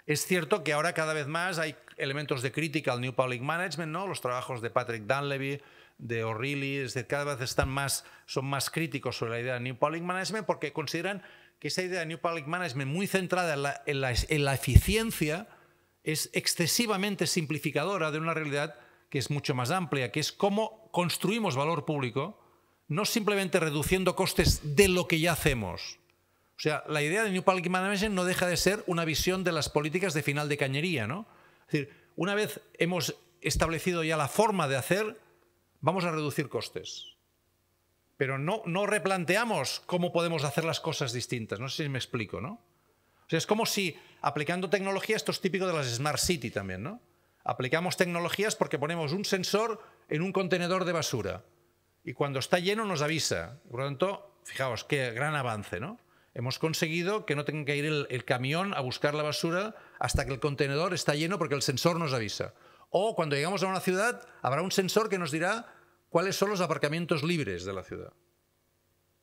Es cierto que ahora cada vez más hay elementos de crítica al New Public Management, ¿no? Los trabajos de Patrick Dunleavy, de O'Reilly, es decir, cada vez están más, son más críticos sobre la idea de New Public Management porque consideran que esa idea de New Public Management muy centrada en la eficiencia es excesivamente simplificadora de una realidad que es mucho más amplia, que es cómo construimos valor público, no simplemente reduciendo costes de lo que ya hacemos, o sea, la idea de New Public Management no deja de ser una visión de las políticas de final de cañería, ¿no? Es decir, una vez hemos establecido ya la forma de hacer, vamos a reducir costes. Pero no, no replanteamos cómo podemos hacer las cosas distintas. No sé si me explico, ¿no? O sea, es como si aplicando tecnología, esto es típico de las Smart City también, ¿no? Aplicamos tecnologías porque ponemos un sensor en un contenedor de basura. Y cuando está lleno nos avisa. Por lo tanto, fijaos, qué gran avance, ¿no? Hemos conseguido que no tenga que ir el, camión a buscar la basura hasta que el contenedor está lleno porque el sensor nos avisa. O cuando llegamos a una ciudad, habrá un sensor que nos dirá cuáles son los aparcamientos libres de la ciudad.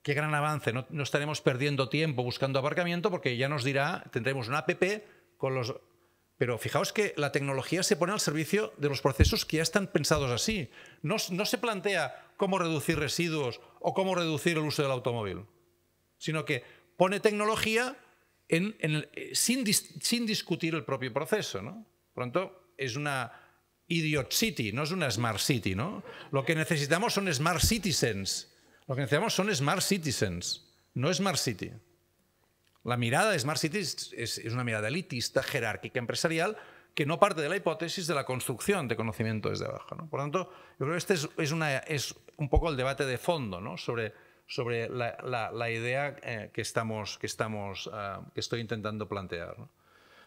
Qué gran avance, no, estaremos perdiendo tiempo buscando aparcamiento porque ya nos dirá, tendremos una app con los... Pero fijaos que la tecnología se pone al servicio de los procesos que ya están pensados así. no se plantea cómo reducir residuos o cómo reducir el uso del automóvil, sino que pone tecnología eh, sin, discutir el propio proceso. ¿no? Por es una idiot city, no es una smart city. ¿no? Lo que necesitamos son smart citizens. Lo que necesitamos son smart citizens, no smart city. La mirada de smart cities es, una mirada elitista, jerárquica, empresarial, que no parte de la hipótesis de la construcción de conocimiento desde abajo. Por lo tanto, yo creo que este es, es un poco el debate de fondo ¿no? sobre sobre la, idea eh, que, estamos, que, estamos, ah, estoy intentando plantear.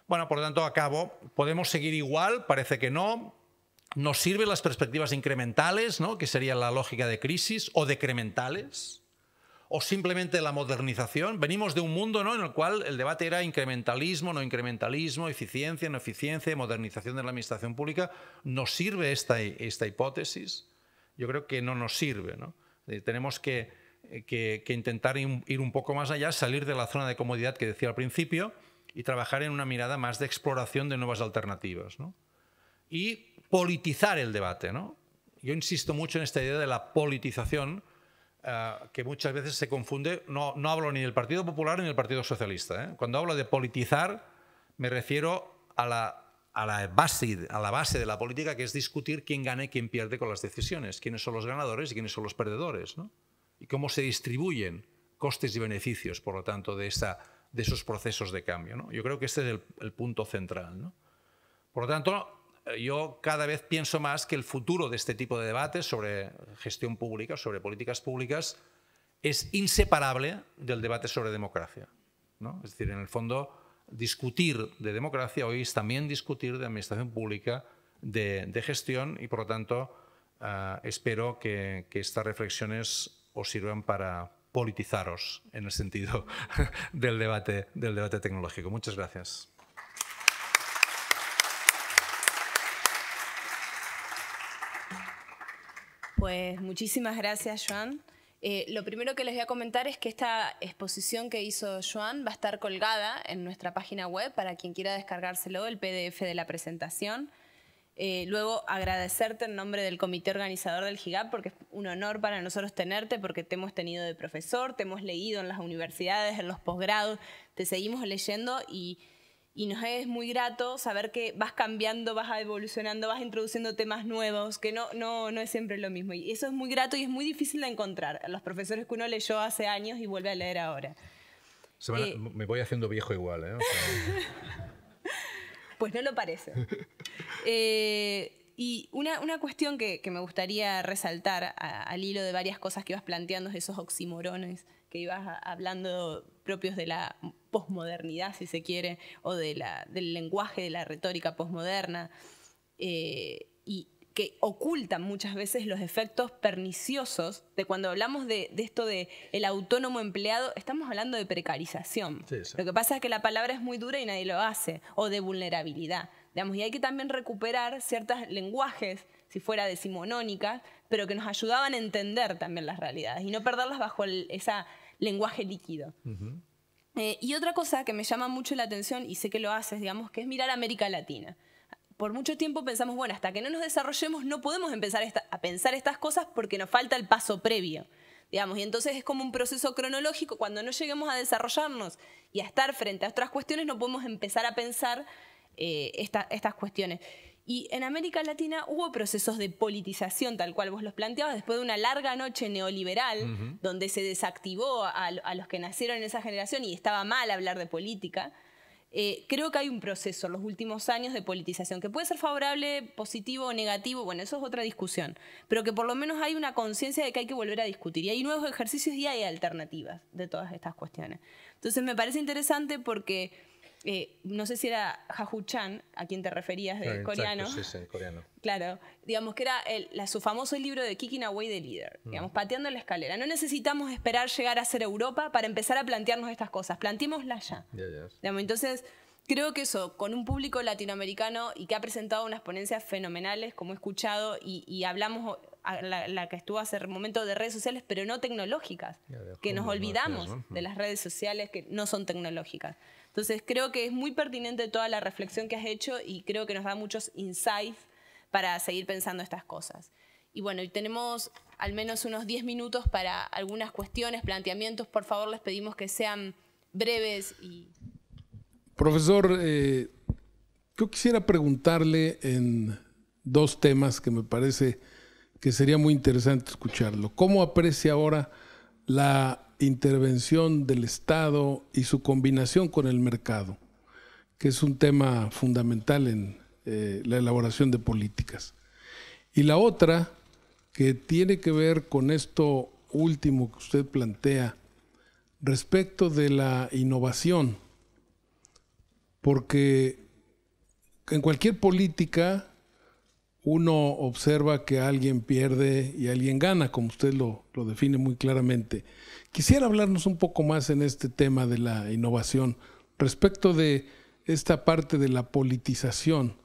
Bueno, por lo tanto, acabo. ¿Podemos seguir igual? Parece que no. Nos sirven las perspectivas incrementales, ¿no? que sería la lógica de crisis, o decrementales, o simplemente la modernización. Venimos de un mundo en el cual el debate era incrementalismo, no incrementalismo, eficiencia, no eficiencia, modernización de la administración pública. ¿Nos sirve esta, esta hipótesis? Yo creo que no nos sirve. ¿no? Tenemos que eh, que, intentar ir un poco más allá, salir de la zona de comodidad que decía al principio y trabajar en una mirada más de exploración de nuevas alternativas. Y politizar el debate. Yo insisto mucho en esta idea de la politización, eh, que muchas veces se confunde, no, hablo ni del Partido Popular ni del Partido Socialista. ¿eh? Cuando hablo de politizar, me refiero a la, base, de la política, que es discutir quién gana y quién pierde con las decisiones, quiénes son los ganadores y quiénes son los perdedores y cómo se distribuyen costes y beneficios, por lo tanto, de, esa, de esos procesos de cambio. ¿no? Yo creo que este es el, punto central. ¿no? Por lo tanto, yo cada vez pienso más que el futuro de este tipo de debates sobre gestión pública, sobre políticas públicas, es inseparable del debate sobre democracia. ¿no? Es decir, en el fondo, discutir de democracia hoy es también discutir de administración pública, de, de gestión, y por lo tanto, ah, espero que, que estas reflexiones o sirven para politizaros en el sentido del debate, del debate tecnológico. Muchas gracias. Pues muchísimas gracias, Joan. Eh, lo primero que les voy a comentar es que esta exposición que hizo Joan va a estar colgada en nuestra página web para quien quiera descargárselo, el PDF de la presentación. Eh, luego, agradecerte en nombre del comité organizador del GIGAP, porque es un honor para nosotros tenerte, porque te hemos tenido de profesor, te hemos leído en las universidades, en los posgrados, te seguimos leyendo y, y nos es muy grato saber que vas cambiando, vas evolucionando, vas introduciendo temas nuevos, que no, no, no es siempre lo mismo. Y eso es muy grato y es muy difícil de encontrar a los profesores que uno leyó hace años y vuelve a leer ahora. Eh, me voy haciendo viejo igual, ¿eh? pues no lo parece. Eh, y una, cuestión que, me gustaría resaltar al hilo de varias cosas que ibas planteando, esos oximorones que ibas hablando propios de la posmodernidad, si se quiere, o del lenguaje, de la retórica posmoderna, eh, y que ocultan muchas veces los efectos perniciosos de cuando hablamos de, esto de el autónomo empleado, estamos hablando de precarización. Lo que pasa es que la palabra es muy dura y nadie lo hace, o de vulnerabilidad. Digamos, y hay que también recuperar ciertos lenguajes, si fuera decimonónicas, pero que nos ayudaban a entender también las realidades y no perderlas bajo ese lenguaje líquido. Eh, y otra cosa que me llama mucho la atención, y sé que lo haces, digamos, que es mirar América Latina por mucho tiempo pensamos, bueno, hasta que no nos desarrollemos no podemos empezar a pensar estas cosas porque nos falta el paso previo. Digamos, y entonces es como un proceso cronológico, cuando no lleguemos a desarrollarnos y a estar frente a otras cuestiones no podemos empezar a pensar eh, estas cuestiones. Y en América Latina hubo procesos de politización, tal cual vos los planteabas, después de una larga noche neoliberal, donde se desactivó a, los que nacieron en esa generación y estaba mal hablar de política. Eh, creo que hay un proceso en los últimos años de politización que puede ser favorable, positivo o negativo, bueno, eso es otra discusión, pero que por lo menos hay una conciencia de que hay que volver a discutir y hay nuevos ejercicios y hay alternativas de todas estas cuestiones. Entonces me parece interesante porque eh, no sé si era Jahu chan a quien te referías, de ah, coreano. sí, coreano. Claro, digamos que era su famoso libro de Kicking Away the Leader, mm. digamos, pateando la escalera. No necesitamos esperar llegar a ser Europa para empezar a plantearnos estas cosas, planteémoslas ya. entonces, creo que eso, con un público latinoamericano y que ha presentado unas ponencias fenomenales, como he escuchado, y, hablamos la, la, que estuvo hace un momento de redes sociales, pero no tecnológicas, que nos olvidamos de mm. las redes sociales que no son tecnológicas. Entonces creo que es muy pertinente toda la reflexión que has hecho y creo que nos da muchos insights para seguir pensando estas cosas. Y bueno, y tenemos al menos unos 10 minutos para algunas cuestiones, planteamientos. Por favor, les pedimos que sean breves Profesor, eh, yo quisiera preguntarle en dos temas que me parece que sería muy interesante escucharlo. ¿Cómo aprecia ahora la intervención del Estado y su combinación con el mercado, que es un tema fundamental en eh, la elaboración de políticas. Y la otra, que tiene que ver con esto último que usted plantea, respecto de la innovación, porque en cualquier política uno observa que alguien pierde y alguien gana, como usted lo, define muy claramente. Quisiera hablarnos un poco más en este tema de la innovación respecto de esta parte de la politización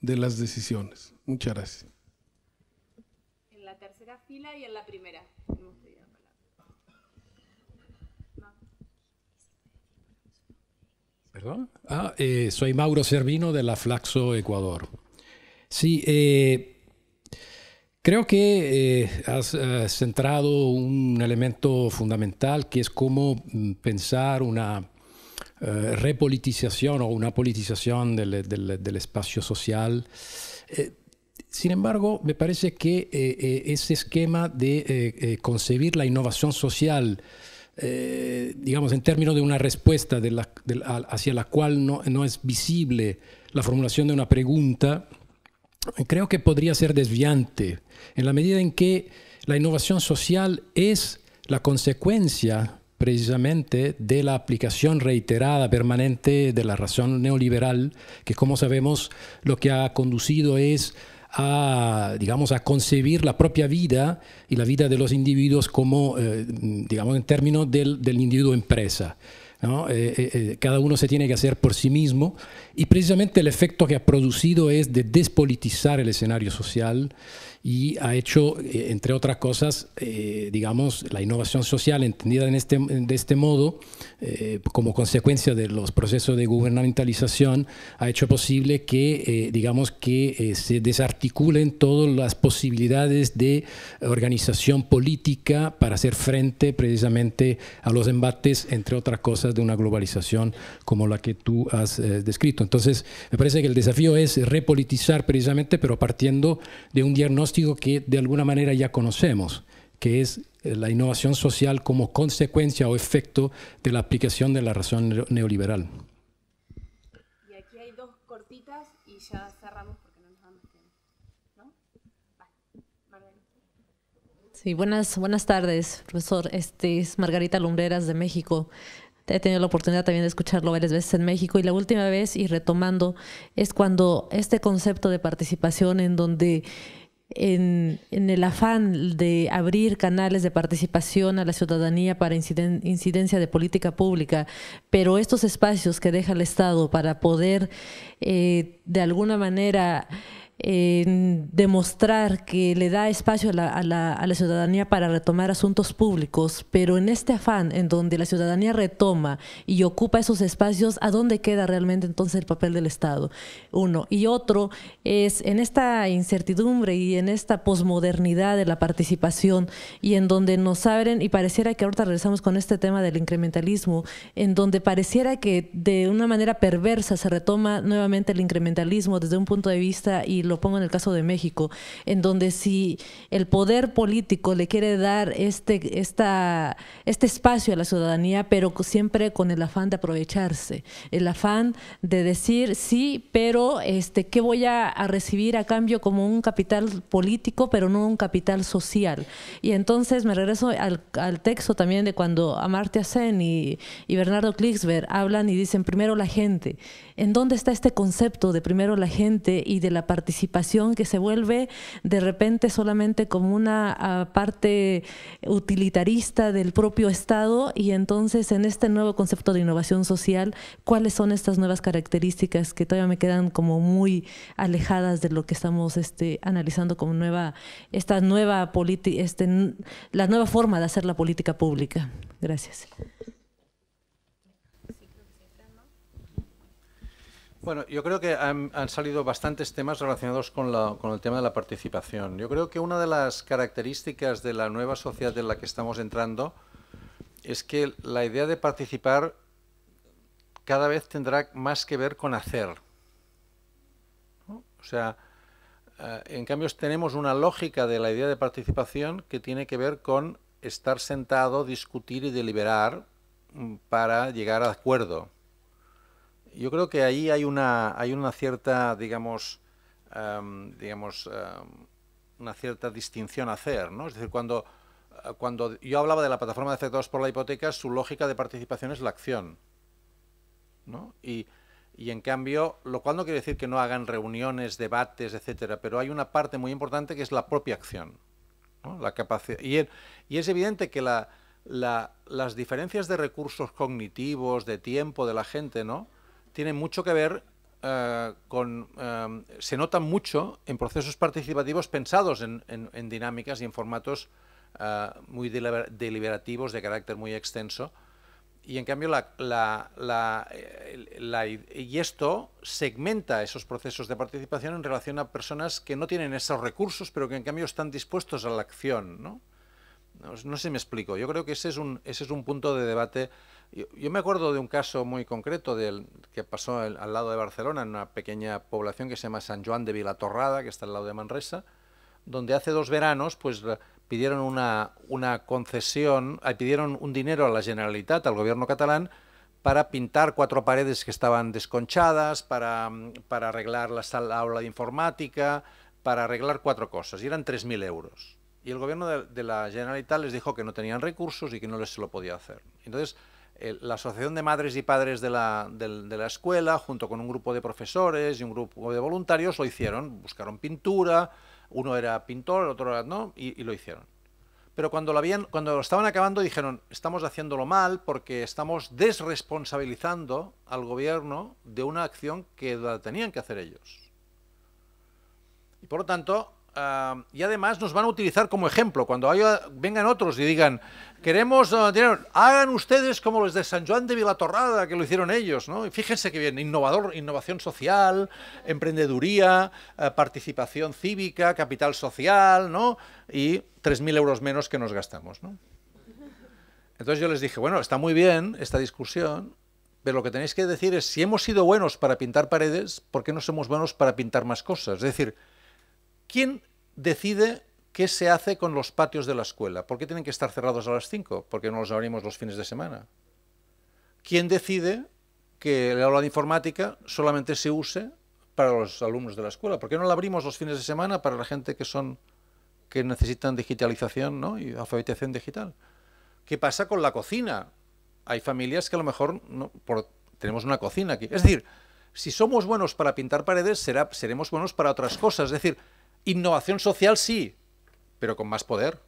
de las decisiones. Muchas gracias. En la tercera fila y en la primera. ¿Perdón? Ah, eh, soy Mauro Servino de la Flaxo Ecuador. Sí, eh, creo que eh, has, centrado un elemento fundamental que es cómo mm, pensar una eh, repolitización o una politización del, espacio social. sin embargo, me parece que ese esquema de concebir la innovación social, digamos, en términos de una respuesta hacia la cual no, es visible la formulación de una pregunta, creo que podría ser desviante en la medida en que la innovación social es la consecuencia precisamente de la aplicación reiterada, permanente de la razón neoliberal, que como sabemos lo que ha conducido es a, digamos, a concebir la propia vida y la vida de los individuos como, eh, digamos, en términos del individuo empresa. Eh, eh, eh, cada uno se tiene que hacer por sí mismo y precisamente el efecto que ha producido es de despolitizar el escenario social y ha hecho, eh, entre otras cosas, eh, digamos, la innovación social entendida en este, de este modo, eh, como consecuencia de los procesos de gubernamentalización, ha hecho posible que, digamos, que se desarticulen todas las posibilidades de organización política para hacer frente precisamente a los embates, entre otras cosas, de una globalización como la que tú has descrito. Entonces, me parece que el desafío es repolitizar precisamente, pero partiendo de un diagnóstico que de alguna manera ya conocemos, que es eh, la innovación social como consecuencia o efecto de la aplicación de la razón neoliberal. Sí, buenas, buenas tardes, profesor. Este es Margarita Lumbreras de México he tenido la oportunidad también de escucharlo varias veces en México y la última vez y retomando es cuando este concepto de participación en donde en, el afán de abrir canales de participación a la ciudadanía para incidencia de política pública, pero estos espacios que deja el Estado para poder eh, de alguna manera en demostrar que le da espacio a la, a la, ciudadanía para retomar asuntos públicos, pero en este afán en donde la ciudadanía retoma y ocupa esos espacios, ¿a dónde queda realmente entonces el papel del Estado? Uno. Y otro es en esta incertidumbre y en esta posmodernidad de la participación y en donde nos abren, y pareciera que ahorita regresamos con este tema del incrementalismo, en donde pareciera que de una manera perversa se retoma nuevamente el incrementalismo desde un punto de vista y lo pongo en el caso de México, en donde si el poder político le quiere dar este, esta, este espacio a la ciudadanía, pero siempre con el afán de aprovecharse, el afán de decir sí, pero este, ¿qué voy a, recibir a cambio como un capital político, pero no un capital social? Y entonces me regreso al, texto también de cuando Amartya Sen y, y Bernardo Klicksberg hablan y dicen primero la gente en dónde está este concepto de primero la gente y de la participación que se vuelve de repente solamente como una ah, parte utilitarista del propio Estado y entonces en este nuevo concepto de innovación social, ¿cuáles son estas nuevas características que todavía me quedan como muy alejadas de lo que estamos este, analizando como nueva, esta nueva política, este, la nueva forma de hacer la política pública? Gracias. Bueno, yo creo que han, salido bastantes temas relacionados con, el tema de la participación. Yo creo que una de las características de la nueva sociedad en la que estamos entrando es que la idea de participar cada vez tendrá más que ver con hacer. O sea, eh, en cambio tenemos una lógica de la idea de participación que tiene que ver con estar sentado, discutir y deliberar mm, para llegar a acuerdo. Yo creo que ahí hay una, hay una cierta, digamos, em, digamos em, una cierta distinción a hacer, ¿no? Es decir, cuando, eh, cuando yo hablaba de la plataforma de afectados por la hipoteca, su lógica de participación es la acción, ¿no? Y, en cambio, lo cual no quiere decir que no hagan reuniones, debates, etcétera, pero hay una parte muy importante que es la propia acción, ¿no? la capacidad. Y, es evidente que las diferencias de recursos cognitivos, de tiempo de la gente, ¿no? tiene mucho que ver eh, con... Em, se nota mucho en procesos participativos pensados en, dinámicas y en formatos eh, muy deliberativos, de carácter muy extenso. Y en cambio, y esto segmenta esos procesos de participación en relación a personas que no tienen esos recursos, pero que en cambio están dispuestos a la acción. No, no, sé si me explico. Yo creo que ese es un, ese es un punto de debate yo, me acuerdo de un caso muy concreto del, que pasó al lado de Barcelona, en una pequeña población que se llama San Joan de Vilatorrada, que está al lado de Manresa, donde hace dos veranos pues, pidieron una, concesión, eh, pidieron un dinero a la Generalitat, al gobierno catalán, para pintar cuatro paredes que estaban desconchadas, para, mm, arreglar la sala aula de informática, para arreglar cuatro cosas, y eran 3.000 euros. Y el gobierno de, la Generalitat les dijo que no tenían recursos y que no les lo podía hacer. Entonces, la Asociación de Madres y Padres de la, escuela, junto con un grupo de profesores y un grupo de voluntarios, lo hicieron. Buscaron pintura, uno era pintor, el otro era no, y, lo hicieron. Pero cuando lo, habían, cuando lo estaban acabando dijeron, estamos haciéndolo mal porque estamos desresponsabilizando al gobierno de una acción que la tenían que hacer ellos. Y por lo tanto, y además nos van a utilizar como ejemplo. Cuando vengan otros y digan, queremos eh, hagan ustedes como los de San Juan de Vilatorrada, que lo hicieron ellos, ¿no? Y fíjense que bien, innovador, innovación social, emprendeduría, eh, participación cívica, capital social, ¿no? Y 3.000 euros menos que nos gastamos, ¿no? Entonces yo les dije, bueno, está muy bien esta discusión, pero lo que tenéis que decir es, si hemos sido buenos para pintar paredes, ¿por qué no somos buenos para pintar más cosas? Es decir, ¿quién decide qué se hace con los patios de la escuela. ¿Por qué tienen que estar cerrados a las 5? qué no los abrimos los fines de semana. ¿Quién decide que el aula de informática solamente se use para los alumnos de la escuela? ¿Por qué no la abrimos los fines de semana para la gente que son que necesitan digitalización ¿no? y alfabetización digital? ¿Qué pasa con la cocina? Hay familias que a lo mejor no, tenemos una cocina aquí. Es decir, si somos buenos para pintar paredes, será, seremos buenos para otras cosas. Es decir, Innovación social sí, pero con más poder.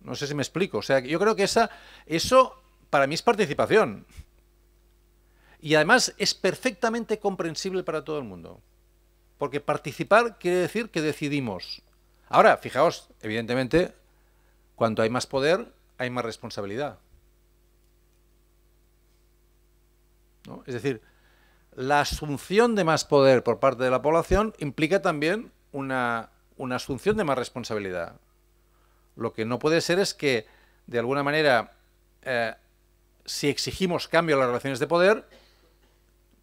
No sé si me explico. O sea, yo creo que esa, eso para mí es participación. Y además es perfectamente comprensible para todo el mundo. Porque participar quiere decir que decidimos. Ahora, fijaos, evidentemente, cuanto hay más poder, hay más responsabilidad. ¿No? Es decir, la asunción de más poder por parte de la población implica también una, asunción de más responsabilidad. Lo que no puede ser es que, de alguna manera, eh, si exigimos cambio a las relaciones de poder,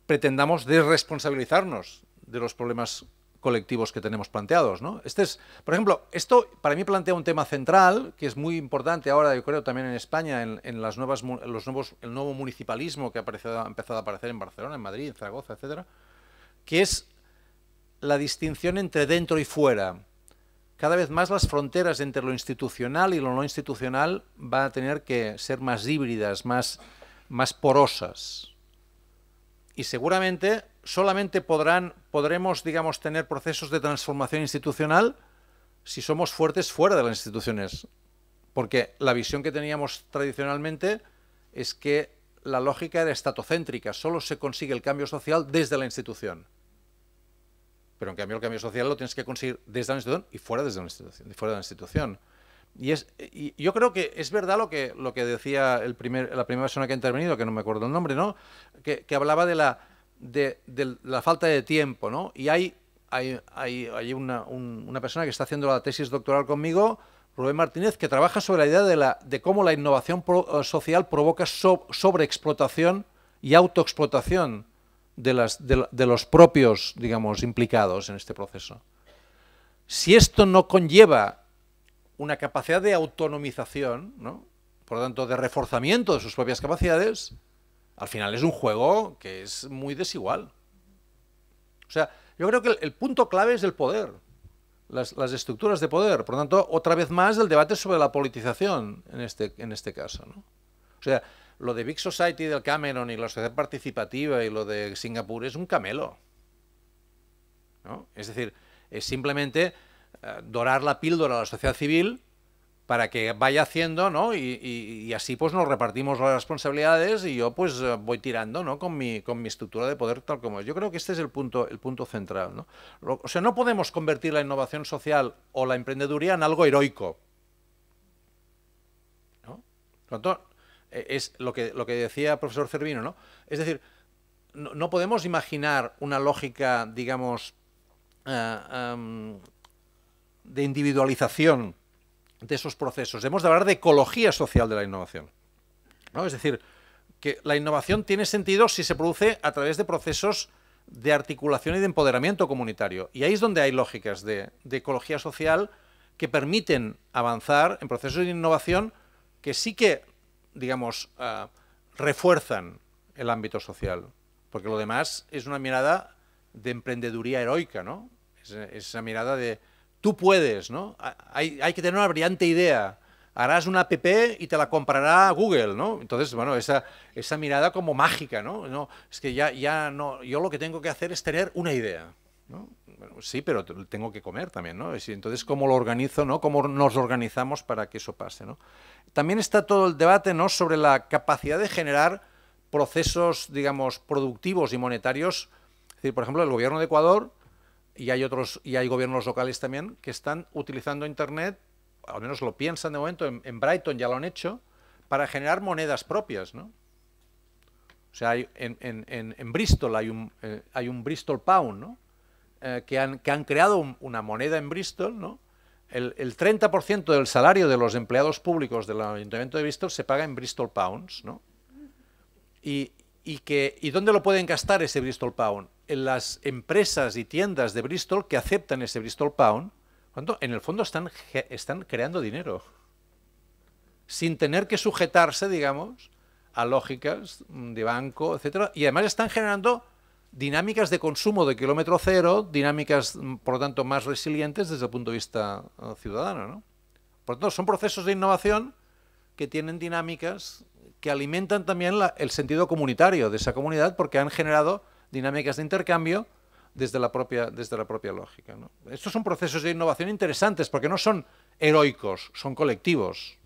pretendamos desresponsabilizarnos de los problemas colectivos que tenemos planteados. ¿no? Este es, por ejemplo, esto para mí plantea un tema central que es muy importante ahora, yo creo, también en España, en, en las nuevas, los nuevos, el nuevo municipalismo que ha, ha empezado a aparecer en Barcelona, en Madrid, en Zaragoza, etcétera, que es la distinción entre dentro y fuera. Cada vez más las fronteras entre lo institucional y lo no institucional van a tener que ser más híbridas, más, más porosas y seguramente solamente podrán, podremos, digamos, tener procesos de transformación institucional si somos fuertes fuera de las instituciones. Porque la visión que teníamos tradicionalmente es que la lógica era estatocéntrica, solo se consigue el cambio social desde la institución. Pero en cambio el cambio social lo tienes que conseguir desde la y fuera, desde la institución, y fuera de la institución. Y, es, y yo creo que es verdad lo que, lo que decía el primer, la primera persona que ha intervenido, que no me acuerdo el nombre, ¿no? Que, hablaba de la, de, la falta de tiempo, ¿no? Y hay, hay, una, persona que está haciendo la tesis doctoral conmigo, Rubén Martínez, que trabaja sobre la idea de, la, de cómo la innovación eh, social provoca sobreexplotación y autoexplotación de, las, de, los propios, digamos, implicados en este proceso. Si esto no conlleva una capacidad de autonomización, por lo tanto, de reforzamiento de sus propias capacidades, al final es un juego que es muy desigual. O sea, yo creo que el, punto clave es el poder, las, estructuras de poder. Por lo tanto, otra vez más el debate sobre la politización en este, en este caso. ¿no? O sea, lo de Big Society del Cameron y la sociedad participativa y lo de Singapur es un camelo. Es decir, es simplemente eh, dorar la píldora a la sociedad civil para que vaya haciendo, Y, así pues nos repartimos las responsabilidades y yo pues eh, voy tirando, Con mi, con mi estructura de poder tal como es. Yo creo que este es el punto, el punto central, ¿no? O sea, no podemos convertir la innovación social o la emprendeduría en algo heroico. E, es lo que, lo que decía el profesor Cervino, ¿no? Es decir, no, podemos imaginar una lógica, digamos, eh, em, de individualización de esos procesos. Debemos de hablar de ecología social de la innovación. ¿no? Es decir, que la innovación tiene sentido si se produce a través de procesos de articulación y de empoderamiento comunitario. Y ahí es donde hay lógicas de, ecología social que permiten avanzar en procesos de innovación que sí que, digamos, ah, refuerzan el ámbito social. Porque lo demás es una mirada de emprendeduría heroica, ¿no? es esa mirada de, tú puedes, ¿no? Hay, que tener una brillante idea. Harás una app y te la comprará Google, ¿no? Entonces, bueno, esa, esa mirada como mágica, ¿no? Es que ya, ya no, yo lo que tengo que hacer es tener una idea, ¿no? sí, pero tengo que comer también, ¿no? Entonces, ¿cómo lo organizo, no? ¿Cómo nos organizamos para que eso pase, no? También está todo el debate, ¿no?, sobre la capacidad de generar procesos, digamos, productivos y monetarios. Es decir, por ejemplo, el gobierno de Ecuador y hay otros y hay gobiernos locales también que están utilizando Internet, al menos lo piensan de momento, en, Brighton ya lo han hecho, para generar monedas propias, ¿no? O sea, en, Bristol hay un, eh, hay un Bristol Pound, ¿no? Eh, que, han, que han creado una moneda en Bristol, ¿no? El, el 30% del salario de los empleados públicos del Ayuntamiento de Bristol se paga en Bristol Pounds, ¿no? Y, y, que, ¿Y dónde lo pueden gastar ese Bristol Pound? En las empresas y tiendas de Bristol que aceptan ese Bristol Pound, cuando en el fondo están, están creando dinero, sin tener que sujetarse, digamos, a lógicas de banco, etcétera, y además están generando dinámicas de consumo de kilómetro cero, dinámicas, mm, por lo tanto, más resilientes desde el punto de vista eh, ciudadano. ¿no? Por lo tanto, son procesos de innovación que tienen dinámicas que alimentan también el sentido comunitario de esa comunidad porque han generado dinámicas de intercambio desde la propia, desde la propia lógica. Estos son procesos de innovación interesantes porque no son heroicos, son colectivos.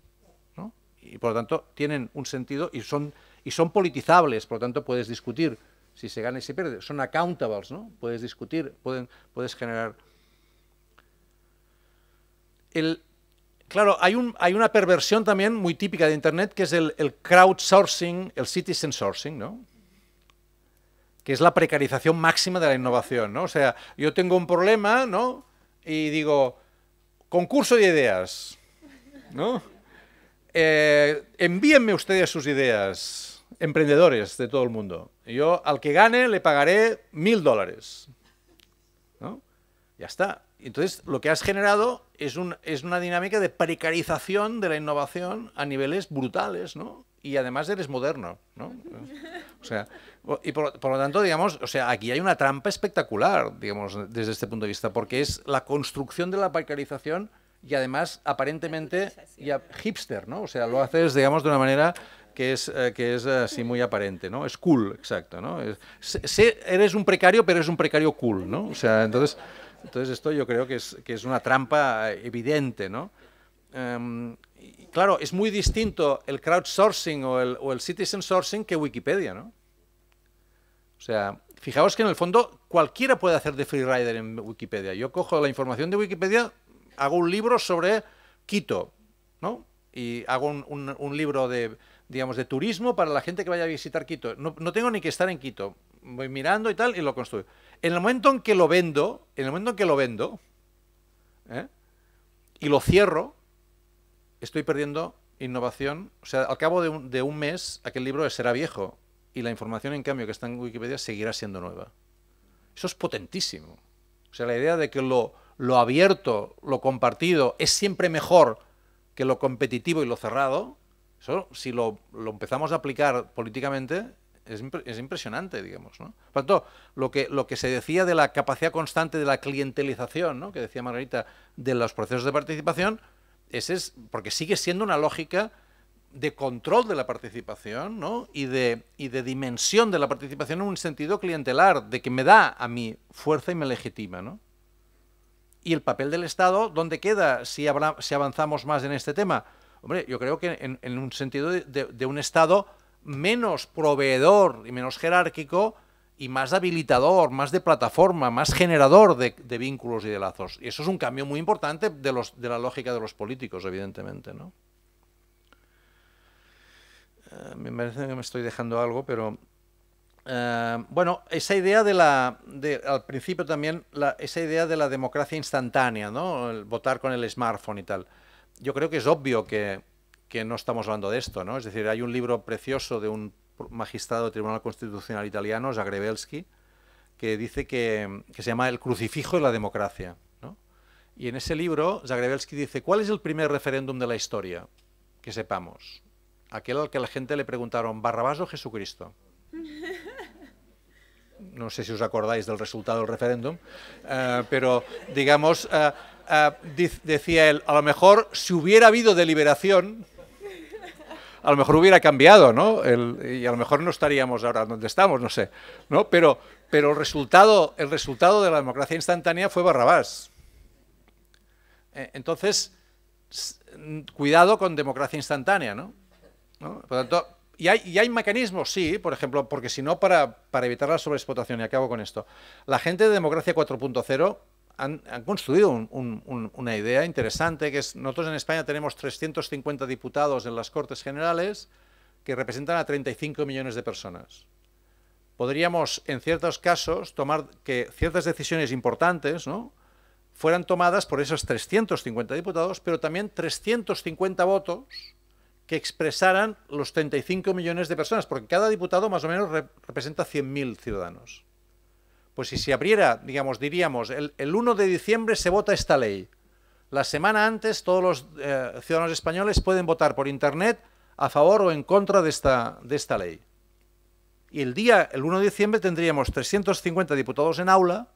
Y por lo tanto tienen un sentido y son, y son politizables, por lo tanto puedes discutir si se gana y se pierde. Son accountables, ¿no? puedes discutir, pueden, puedes generar... El, Claro, hay, un, hay una perversión también muy típica de Internet que es el, crowdsourcing, el citizen sourcing, ¿no? que es la precarización máxima de la innovación, ¿no? O sea, yo tengo un problema, ¿no? Y digo, concurso de ideas, ¿no? Eh, envíenme ustedes sus ideas, emprendedores de todo el mundo. yo al que gane le pagaré mil dólares, ¿no? Ya está. Entonces, lo que has generado es, un, es una dinámica de precarización de la innovación a niveles brutales, ¿no? Y además eres moderno, ¿no? O sea, y por, lo tanto, digamos, o sea, aquí hay una trampa espectacular, digamos, desde este punto de vista, porque es la construcción de la precarización y además aparentemente ya hipster, ¿no? O sea, lo haces, digamos, de una manera que es, eh, que es así muy aparente, ¿no? Es cool, exacto, ¿no? eres un precario, pero eres un precario cool, ¿no? O sea, entonces... Entonces esto yo creo que es, es una trampa evidente, ¿no? Em, claro, es muy distinto el crowdsourcing o el, citizen sourcing que Wikipedia, ¿no? O sea, fijaos que en el fondo cualquiera puede hacer de freerider en Wikipedia. Yo cojo la información de Wikipedia, hago un libro sobre Quito, ¿no? Y hago un, libro de, digamos, de turismo para la gente que vaya a visitar Quito. no tengo ni que estar en Quito voy mirando y tal, y lo construyo. En el momento en que lo vendo, en el momento en que lo vendo, ¿eh? y lo cierro, estoy perdiendo innovación. O sea, al cabo de un, de un mes, aquel libro será viejo, y la información, en cambio, que está en Wikipedia seguirá siendo nueva. Eso es potentísimo. O sea, la idea de que lo, abierto, lo compartido, es siempre mejor que lo competitivo y lo cerrado, eso si lo, lo empezamos a aplicar políticamente, es, impresionante, digamos. Por tanto, lo que, lo que se decía de la capacidad constante de la clientelización, ¿no? que decía Margarita, de los procesos de participación, ese es porque sigue siendo una lógica de control de la participación ¿no? y, de, y de dimensión de la participación en un sentido clientelar, de que me da a mí fuerza y me legitima. ¿no? ¿Y el papel del Estado dónde queda si, si avanzamos más en este tema? Hombre, yo creo que en, un sentido de un Estado menos proveedor y menos jerárquico y más habilitador, más de plataforma, más generador de, vínculos y de lazos. Y eso es un cambio muy importante de, los, de la lógica de los políticos, evidentemente. Eh, me parece que me estoy dejando algo, pero... Eh, bueno, esa idea de la, al principio también, esa idea de la democracia instantánea, ¿no? El votar con el smartphone y tal. Yo creo que es obvio que, que no estamos hablando de esto, ¿no? Es decir, hay un libro precioso de un magistrado del Tribunal Constitucional italiano, Zagrebelsky, que dice que, se llama El crucifijo de la democracia. ¿no? Y en ese libro, Zagrebelsky dice, ¿cuál es el primer referéndum de la historia? Que sepamos. Aquel al que la gente le preguntaron, ¿Barrabás o Jesucristo? No sé si os acordáis del resultado del referéndum, eh, pero digamos, eh, eh, decía él, a lo mejor si hubiera habido deliberación, a lo mejor hubiera cambiado, ¿no? y a lo mejor no estaríamos ahora donde estamos, no sé, ¿no? Pero, pero el, resultado, el resultado de la democracia instantánea fue Barrabás. E, entonces, cuidado con democracia instantánea, ¿no? tanto, y hay, mecanismos, sí, por ejemplo, porque si no, para, para evitar la sobreexplotación, y acabo con esto, la gente de democracia 4.0 han, construido una idea interesante, que es, nosotros en España tenemos 350 diputados en las Cortes Generales que representan a 35 millones de personas. Podríamos, en ciertos casos, tomar que ciertas decisiones importantes fueran tomadas por esos 350 diputados, pero también 350 votos que expresaran los 35 millones de personas, porque cada diputado más o menos representa 100.000 ciudadanos. Pues si se abriera, digamos, diríamos, el, 1 de diciembre se vota esta ley. La semana antes todos los eh, ciudadanos españoles pueden votar por Internet a favor o en contra de esta, de esta ley. Y el día, el 1 de diciembre, tendríamos 350 diputados en aula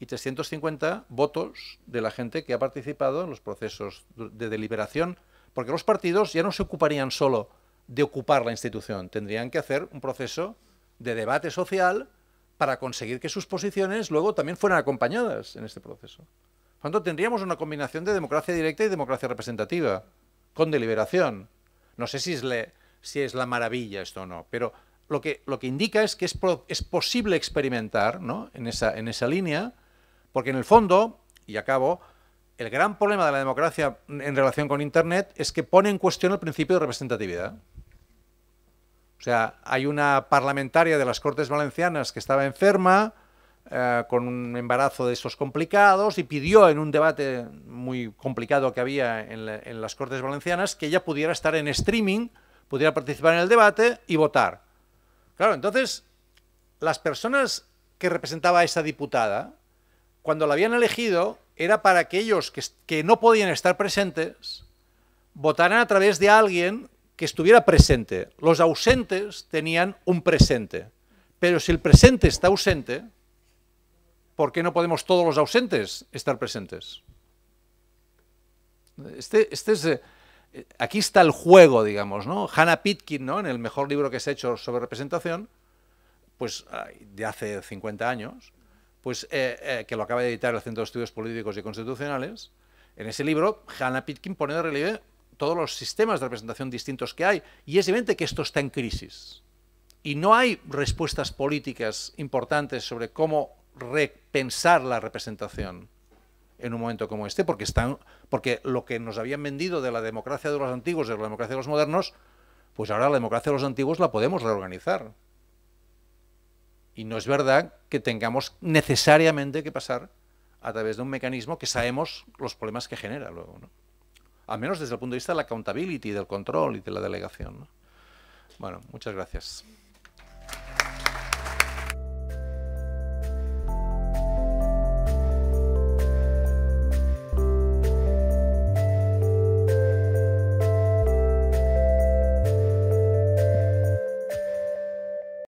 y 350 votos de la gente que ha participado en los procesos de deliberación, porque los partidos ya no se ocuparían solo de ocupar la institución, tendrían que hacer un proceso de debate social para conseguir que sus posiciones luego también fueran acompañadas en este proceso. Por tendríamos una combinación de democracia directa y democracia representativa, con deliberación. No sé si es, la maravilla esto o no, pero lo que, lo que indica es que es, posible experimentar ¿no? en, esa, en esa línea, porque en el fondo, y acabo, el gran problema de la democracia en relación con Internet es que pone en cuestión el principio de representatividad. O sea, hay una parlamentaria de las Cortes Valencianas que estaba enferma, eh, con un embarazo de esos complicados, y pidió en un debate muy complicado que había en, las Cortes Valencianas que ella pudiera estar en streaming, pudiera participar en el debate y votar. Claro, entonces, las personas que representaba a esa diputada, cuando la habían elegido, era para aquellos que, que no podían estar presentes, votaran a través de alguien que estuviera presente. Los ausentes tenían un presente. Pero si el presente está ausente, ¿por qué no podemos todos los ausentes estar presentes? Este, este eh, aquí está el juego, digamos, ¿no? Hannah Pitkin, ¿no? En el mejor libro que se ha hecho sobre representación, pues de hace 50 años, pues eh, eh, que lo acaba de editar el Centro de Estudios Políticos y Constitucionales, en ese libro Hannah Pitkin pone de relieve todos los sistemas de representación distintos que hay, y es evidente que esto está en crisis. Y no hay respuestas políticas importantes sobre cómo repensar la representación en un momento como este, porque, están, porque lo que nos habían vendido de la democracia de los antiguos y de la democracia de los modernos, pues ahora la democracia de los antiguos la podemos reorganizar. Y no es verdad que tengamos necesariamente que pasar a través de un mecanismo que sabemos los problemas que genera luego. ¿no? al menos desde el punto de vista de la accountability, del control y de la delegación. Bueno, muchas gracias.